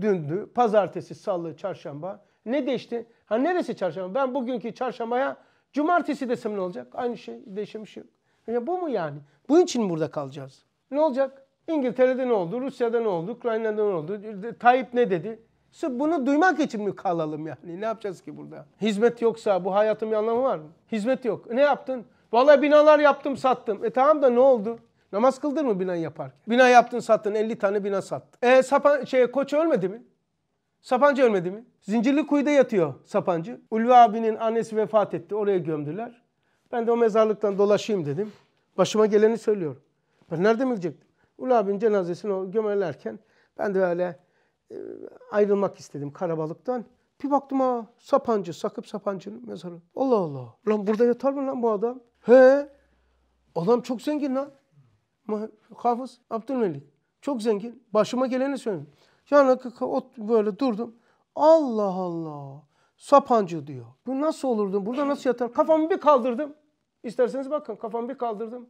dündü, pazartesi, salı, çarşamba. Ne değişti? Ha neresi çarşamba? Ben bugünkü çarşambaya cumartesi desem ne olacak? Aynı şey, değişen şey yok. Ya bu mu yani? Bunun için mi burada kalacağız? Ne olacak? İngiltere'de ne oldu? Rusya'da ne oldu? Ukrayna'da ne oldu? Tayyip ne dedi? Sırf bunu duymak için mi kalalım yani? Ne yapacağız ki burada? Hizmet yoksa bu hayatın bir anlamı var mı? Hizmet yok. ne yaptın? Vallahi binalar yaptım sattım. E tamam da ne oldu? Namaz kıldın mı bina yaparken? Bina yaptın sattın 50 tane bina sattın. E sapan, şey, koç ölmedi mi? Sapancı ölmedi mi? Zincirli kuyuda yatıyor Sapancı. Ulvi abinin annesi vefat etti. Oraya gömdüler. Ben de o mezarlıktan dolaşayım dedim. Başıma geleni söylüyorum. Ben nereden bilecektim? Ulu abinin cenazesini o gömerlerken ben de öyle e, ayrılmak istedim karabalıktan. Bir baktım ha Sapancı, Sakıp Sapancı'nın mezarı. Allah Allah. Lan burada yatar mı lan bu adam? He. Adam çok zengin lan. Hafız Abdülmelik. Çok zengin. Başıma geleni söyleyeyim. Yani böyle durdum. Allah Allah. Sapancı diyor. Bu nasıl olurdu? Burada nasıl yatar? Kafamı bir kaldırdım. İsterseniz bakın kafamı bir kaldırdım.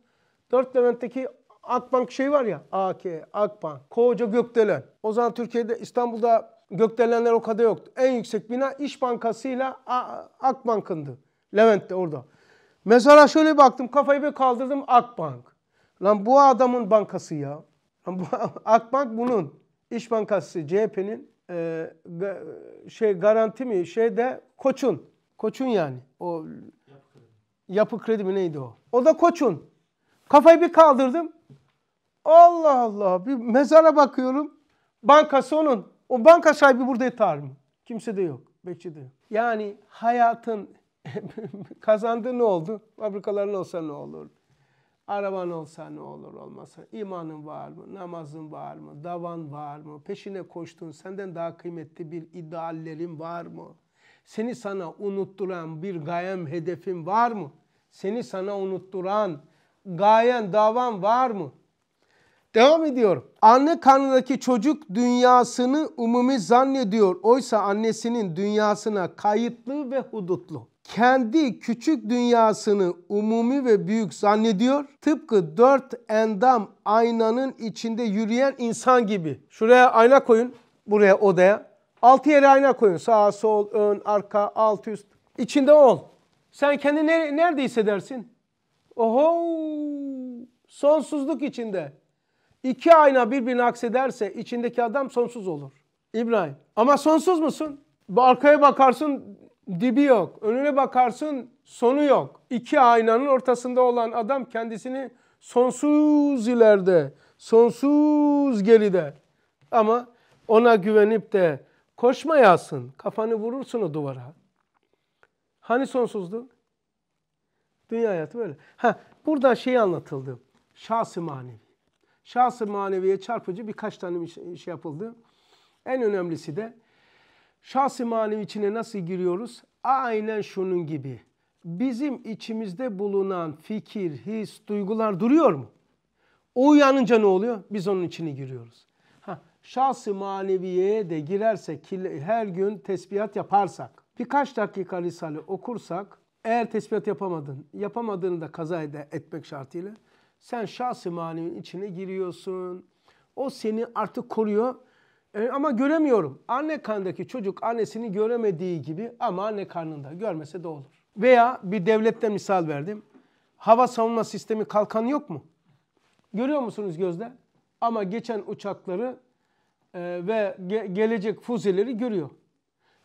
Dört Levent'teki Akbank şey var ya AK, Akbank, koca gökdelen. O zaman Türkiye'de İstanbul'da gökdelenler o kadar yoktu. En yüksek bina İş Bankası'yla Akbank'ındı. Levent'te orada. Mezara şöyle baktım kafayı bir kaldırdım Akbank. Lan bu adamın bankası ya. Lan bu, Akbank bunun. İş Bankası CHP'nin e, ga, şey garanti mi şey de Koç'un. Koç'un yani. O yapı kredi. yapı kredi mi neydi o? O da Koç'un. Kafayı bir kaldırdım. Allah Allah bir mezara bakıyorum. Bankası onun. O banka sahibi burada yatar mı? Kimse de yok. Bekçi de yok. Yani hayatın kazandığı ne oldu? Fabrikaların olsa ne olur? Araban olsa ne olur olmasa? İmanın var mı? Namazın var mı? Davan var mı? Peşine koştuğun senden daha kıymetli bir ideallerin var mı? Seni sana unutturan bir gayem hedefin var mı? Seni sana unutturan gayen davan var mı? Devam ediyorum. Anne karnındaki çocuk dünyasını umumi zannediyor. Oysa annesinin dünyasına kayıtlı ve hudutlu. Kendi küçük dünyasını umumi ve büyük zannediyor. Tıpkı dört endam aynanın içinde yürüyen insan gibi. Şuraya ayna koyun, buraya odaya. Altı yere ayna koyun. Sağ, sol, ön, arka, alt, üst. İçinde ol. Sen kendini nerede hissedersin? Oho! Sonsuzluk içinde. İki ayna birbirine aksederse içindeki adam sonsuz olur. İbrahim. Ama sonsuz musun? Arkaya bakarsın dibi yok. Önüne bakarsın sonu yok. İki aynanın ortasında olan adam kendisini sonsuz ileride, sonsuz geride. Ama ona güvenip de koşmayasın. Kafanı vurursun o duvara. Hani sonsuzdu? Dünya hayatı böyle. Ha, burada şey anlatıldı. Şahsi manevi şahsı maneviye çarpıcı birkaç tane şey, şey yapıldı. En önemlisi de şahsı manevi içine nasıl giriyoruz? Aynen şunun gibi. Bizim içimizde bulunan fikir, his, duygular duruyor mu? O uyanınca ne oluyor? Biz onun içine giriyoruz. Ha, şahsı maneviyeye de girersek, her gün tesbihat yaparsak, birkaç dakika Risale okursak, eğer tesbihat yapamadın, yapamadığını da kaza etmek şartıyla sen şahsi manevin içine giriyorsun. O seni artık koruyor. E, ama göremiyorum. Anne karnındaki çocuk annesini göremediği gibi ama anne karnında görmese de olur. Veya bir devlette misal verdim. Hava savunma sistemi kalkan yok mu? Görüyor musunuz gözle? Ama geçen uçakları e, ve ge gelecek füzeleri görüyor.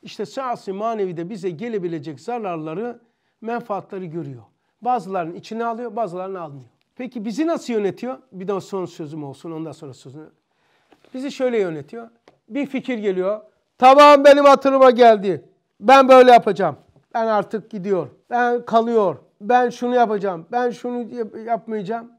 İşte şahsi manevi de bize gelebilecek zararları, menfaatları görüyor. Bazılarının içine alıyor, bazılarını almıyor. Peki bizi nasıl yönetiyor? Bir daha son sözüm olsun ondan sonra sözünü. Bizi şöyle yönetiyor. Bir fikir geliyor. Tamam benim hatırıma geldi. Ben böyle yapacağım. Ben artık gidiyor. Ben kalıyor. Ben şunu yapacağım. Ben şunu yap yapmayacağım.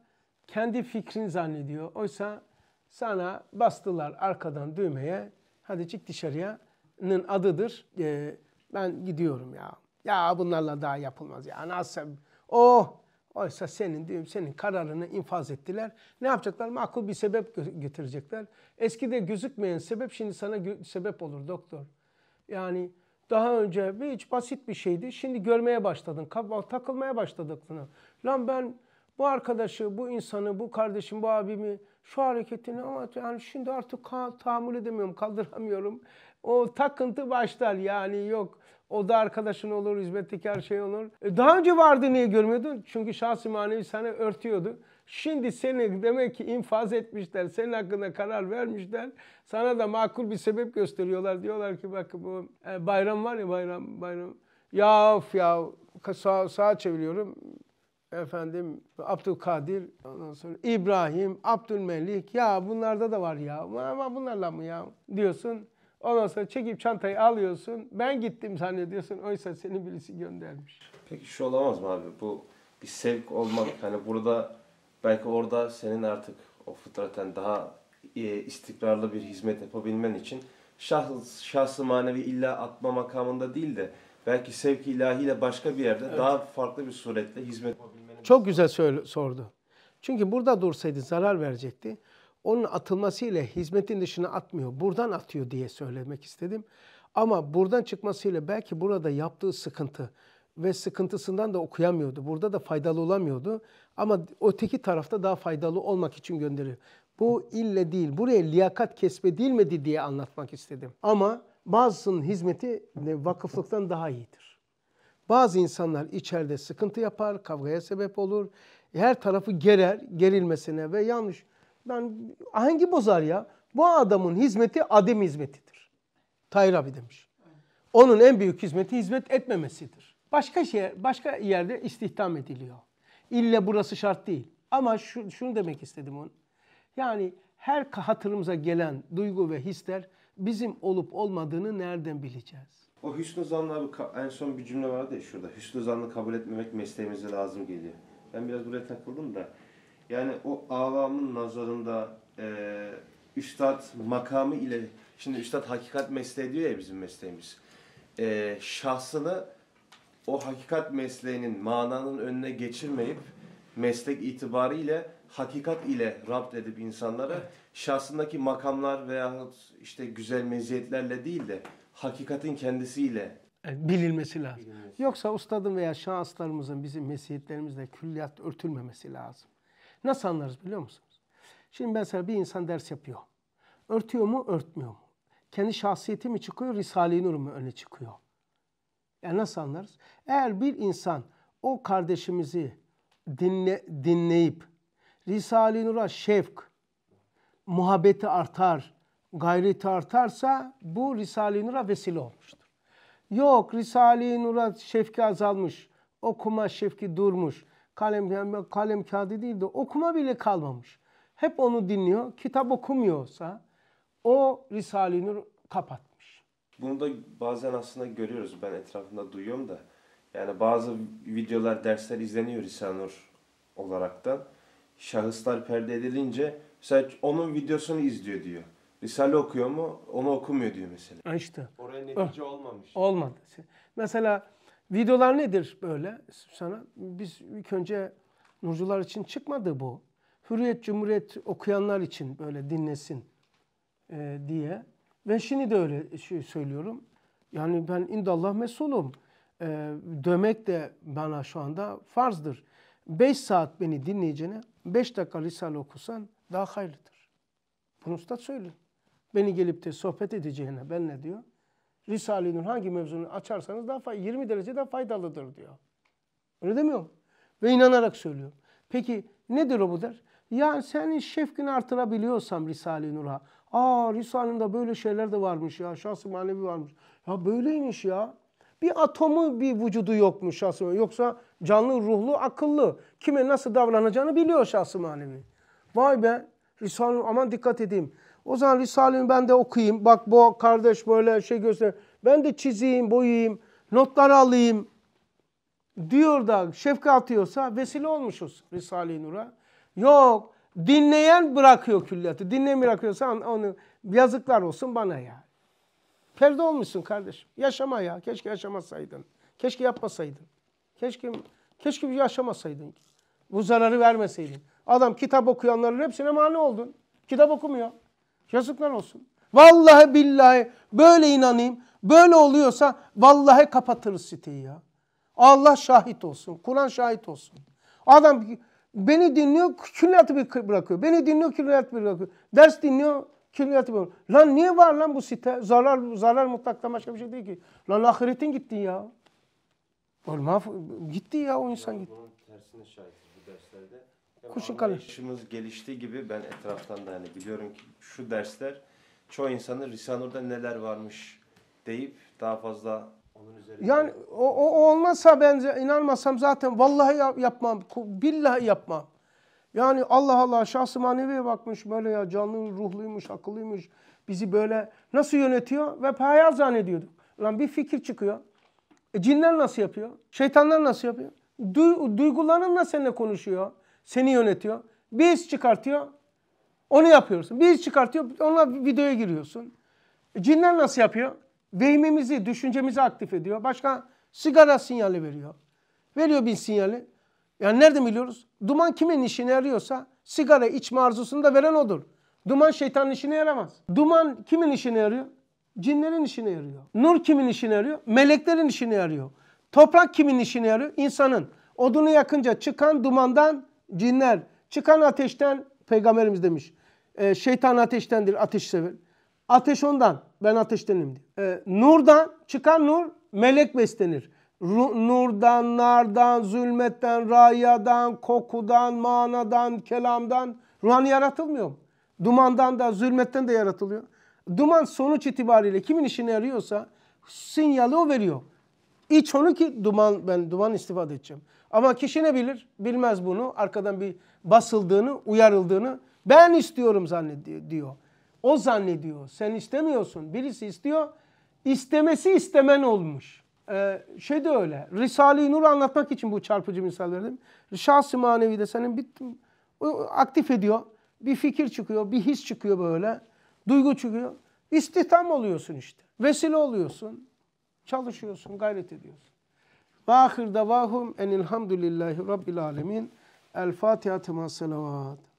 Kendi fikrini zannediyor. Oysa sana bastılar arkadan düğmeye. Hadi çık dışarıya. Nın adıdır. Ee, ben gidiyorum ya. Ya bunlarla daha yapılmaz ya. Nasıl? Oh Oysa senin diyorum senin kararını infaz ettiler. Ne yapacaklar? Makul bir sebep getirecekler. Eskide gözükmeyen sebep şimdi sana sebep olur doktor. Yani daha önce hiç basit bir şeydi. Şimdi görmeye başladın. Takılmaya başladık buna. Lan ben bu arkadaşı, bu insanı, bu kardeşim, bu abimi şu hareketini ama yani şimdi artık tahammül edemiyorum, kaldıramıyorum. O takıntı başlar yani yok o da arkadaşın olur, hizmetteki her şey olur. E daha önce vardı niye görmüyordun? Çünkü şahsi manevi seni örtüyordu. Şimdi seni demek ki infaz etmişler, senin hakkında karar vermişler. Sana da makul bir sebep gösteriyorlar. Diyorlar ki bak bu e, bayram var ya bayram, bayram. Ya of ya sağa, sağa çeviriyorum efendim Abdülkadir, ondan sonra İbrahim, Abdülmelik ya bunlarda da var ya ama bunlarla mı ya diyorsun. Ondan sonra çekip çantayı alıyorsun. Ben gittim zannediyorsun. Oysa seni birisi göndermiş. Peki şu olamaz mı abi? Bu bir sevk olmak. Hani burada belki orada senin artık o fıtraten daha e, istikrarlı bir hizmet yapabilmen için şahıs şahsı manevi illa atma makamında değil de belki sevk ilahiyle başka bir yerde evet. daha farklı bir suretle hizmet yapabilmeni... Çok güzel söyle, sordu. Çünkü burada dursaydı zarar verecekti onun atılmasıyla hizmetin dışına atmıyor. Buradan atıyor diye söylemek istedim. Ama buradan çıkmasıyla belki burada yaptığı sıkıntı ve sıkıntısından da okuyamıyordu. Burada da faydalı olamıyordu. Ama öteki tarafta daha faydalı olmak için gönderiyor. Bu ille değil. Buraya liyakat kesbedilmedi diye anlatmak istedim. Ama bazısının hizmeti vakıflıktan daha iyidir. Bazı insanlar içeride sıkıntı yapar, kavgaya sebep olur. Her tarafı gerer, gerilmesine ve yanlış ben hangi bozar ya? Bu adamın hizmeti adem hizmetidir. Tahir abi demiş. Onun en büyük hizmeti hizmet etmemesidir. Başka şey, başka yerde istihdam ediliyor. İlle burası şart değil. Ama şu, şunu demek istedim onu. Yani her hatırımıza gelen duygu ve hisler bizim olup olmadığını nereden bileceğiz? O hüsnü zanlı en son bir cümle vardı ya şurada. Hüsnü zanlı kabul etmemek mesleğimize lazım geliyor. Ben biraz buraya takıldım da yani o avamın nazarında e, üstad makamı ile, şimdi üstad hakikat mesleği diyor ya bizim mesleğimiz. E, şahsını o hakikat mesleğinin, mananın önüne geçirmeyip meslek itibariyle hakikat ile rapt edip insanlara şahsındaki makamlar veya işte güzel meziyetlerle değil de hakikatin kendisiyle bilinmesi lazım. Bilinmesi. Yoksa ustadım veya şahıslarımızın bizim mesiyetlerimizle külliyat örtülmemesi lazım. Nasıl anlarız biliyor musunuz? Şimdi mesela bir insan ders yapıyor. Örtüyor mu, örtmüyor mu? Kendi şahsiyeti mi çıkıyor, Risale-i Nur mu öne çıkıyor? Yani nasıl anlarız? Eğer bir insan o kardeşimizi dinle, dinleyip Risale-i Nur'a şefk, muhabbeti artar, gayreti artarsa bu Risale-i Nur'a vesile olmuştur. Yok Risale-i Nur'a şefki azalmış, okuma şefki durmuş, kalem, yani kalem kağıdı değil de okuma bile kalmamış. Hep onu dinliyor. Kitap okumuyorsa o Risale-i Nur kapatmış. Bunu da bazen aslında görüyoruz. Ben etrafımda duyuyorum da. Yani bazı videolar, dersler izleniyor Risale-i Nur olarak da Şahıslar perde edilince mesela onun videosunu izliyor diyor. Risale okuyor mu? Onu okumuyor diyor mesela. İşte. Oraya öh. netice oh. olmamış. Olmadı. Mesela Videolar nedir böyle sana? Biz ilk önce Nurcular için çıkmadı bu. Hürriyet, Cumhuriyet okuyanlar için böyle dinlesin e, diye. ve şimdi de öyle şey söylüyorum. Yani ben indallah mesulum. E, dövmek de bana şu anda farzdır. beş saat beni dinleyeceğine beş dakika Risale okusan daha hayırlıdır. Bunu usta söylüyor. Beni gelip de sohbet edeceğine ben ne diyor? Risale-i hangi mevzunu açarsanız daha 20 derece daha faydalıdır diyor. Öyle demiyor Ve inanarak söylüyor. Peki nedir o bu der? Yani senin şefkini artırabiliyorsam Risale-i Nur'a. Aa Risale'nin böyle şeyler de varmış ya. Şahsı manevi varmış. Ya böyleymiş ya. Bir atomu bir vücudu yokmuş şahsı manevi. Yoksa canlı, ruhlu, akıllı. Kime nasıl davranacağını biliyor şahsı manevi. Vay be. Risale aman dikkat edeyim. O zaman Risale'mi ben de okuyayım. Bak bu kardeş böyle şey göster. Ben de çizeyim, boyayayım, notlar alayım diyor da şefka atıyorsa vesile olmuşuz Risale-i Nur'a. Yok dinleyen bırakıyor külliyatı. Dinleyen bırakıyorsa onu yazıklar olsun bana ya. Perde olmuşsun kardeşim. Yaşama ya. Keşke yaşamasaydın. Keşke yapmasaydın. Keşke keşke bir yaşamasaydın. Bu zararı vermeseydin. Adam kitap okuyanların hepsine mani oldun. Kitap okumuyor. Yazıklar olsun. Vallahi billahi böyle inanayım. Böyle oluyorsa vallahi kapatırız siteyi ya. Allah şahit olsun. Kur'an şahit olsun. Adam beni dinliyor külliyatı bırakıyor. Beni dinliyor külliyatı bırakıyor. Ders dinliyor külliyatı bırakıyor. Lan niye var lan bu site? Zarar zarar mutlaka başka bir şey değil ki. Lan ahiretin gitti ya. Oğlum gitti ya o insan yani gitti. Bunun tersine şahit bu derslerde kurşun kalem. İşimiz geliştiği gibi ben etraftan da yani biliyorum ki şu dersler çoğu insanın Risanur'da neler varmış deyip daha fazla onun üzerine... Yani o, o olmazsa bence inanmasam zaten vallahi yapmam, billahi yapmam. Yani Allah Allah şahsı maneviye bakmış böyle ya canlı ruhluymuş, akıllıymış. Bizi böyle nasıl yönetiyor? Ve hayal zannediyorduk. Lan bir fikir çıkıyor. E, cinler nasıl yapıyor? Şeytanlar nasıl yapıyor? Du duyguların seninle konuşuyor. Seni yönetiyor. Biz çıkartıyor. Onu yapıyorsun. Biz çıkartıyor. Onunla videoya giriyorsun. E, cinler nasıl yapıyor? Vehmimizi, düşüncemizi aktif ediyor. Başka sigara sinyali veriyor. Veriyor bir sinyali. Yani nereden biliyoruz? Duman kimin işine yarıyorsa sigara içme arzusunu da veren odur. Duman şeytanın işine yaramaz. Duman kimin işine yarıyor? Cinlerin işine yarıyor. Nur kimin işine yarıyor? Meleklerin işine yarıyor. Toprak kimin işine yarıyor? İnsanın. Odunu yakınca çıkan dumandan cinler çıkan ateşten peygamberimiz demiş. E, şeytan ateştendir ateş sever. Ateş ondan ben ateştenim E, nurdan çıkan nur melek beslenir. Ru, nurdan, nardan, zulmetten, rayadan, kokudan, manadan, kelamdan ruhan yaratılmıyor mu? Dumandan da zulmetten de yaratılıyor. Duman sonuç itibariyle kimin işine yarıyorsa sinyali o veriyor. İç onu ki duman ben duman istifade edeceğim. Ama kişi ne bilir? Bilmez bunu. Arkadan bir basıldığını, uyarıldığını ben istiyorum zannediyor. O zannediyor. Sen istemiyorsun. Birisi istiyor. İstemesi istemen olmuş. Ee, şey de öyle. Risale-i Nur'u anlatmak için bu çarpıcı misal verdim. Şahsı manevi de senin bittim. Aktif ediyor. Bir fikir çıkıyor, bir his çıkıyor böyle. Duygu çıkıyor. İstihdam oluyorsun işte. Vesile oluyorsun. Çalışıyorsun, gayret ediyorsun. Ve ahir davahum enilhamdülillahi rabbil alemin. El Fatiha tema selavat.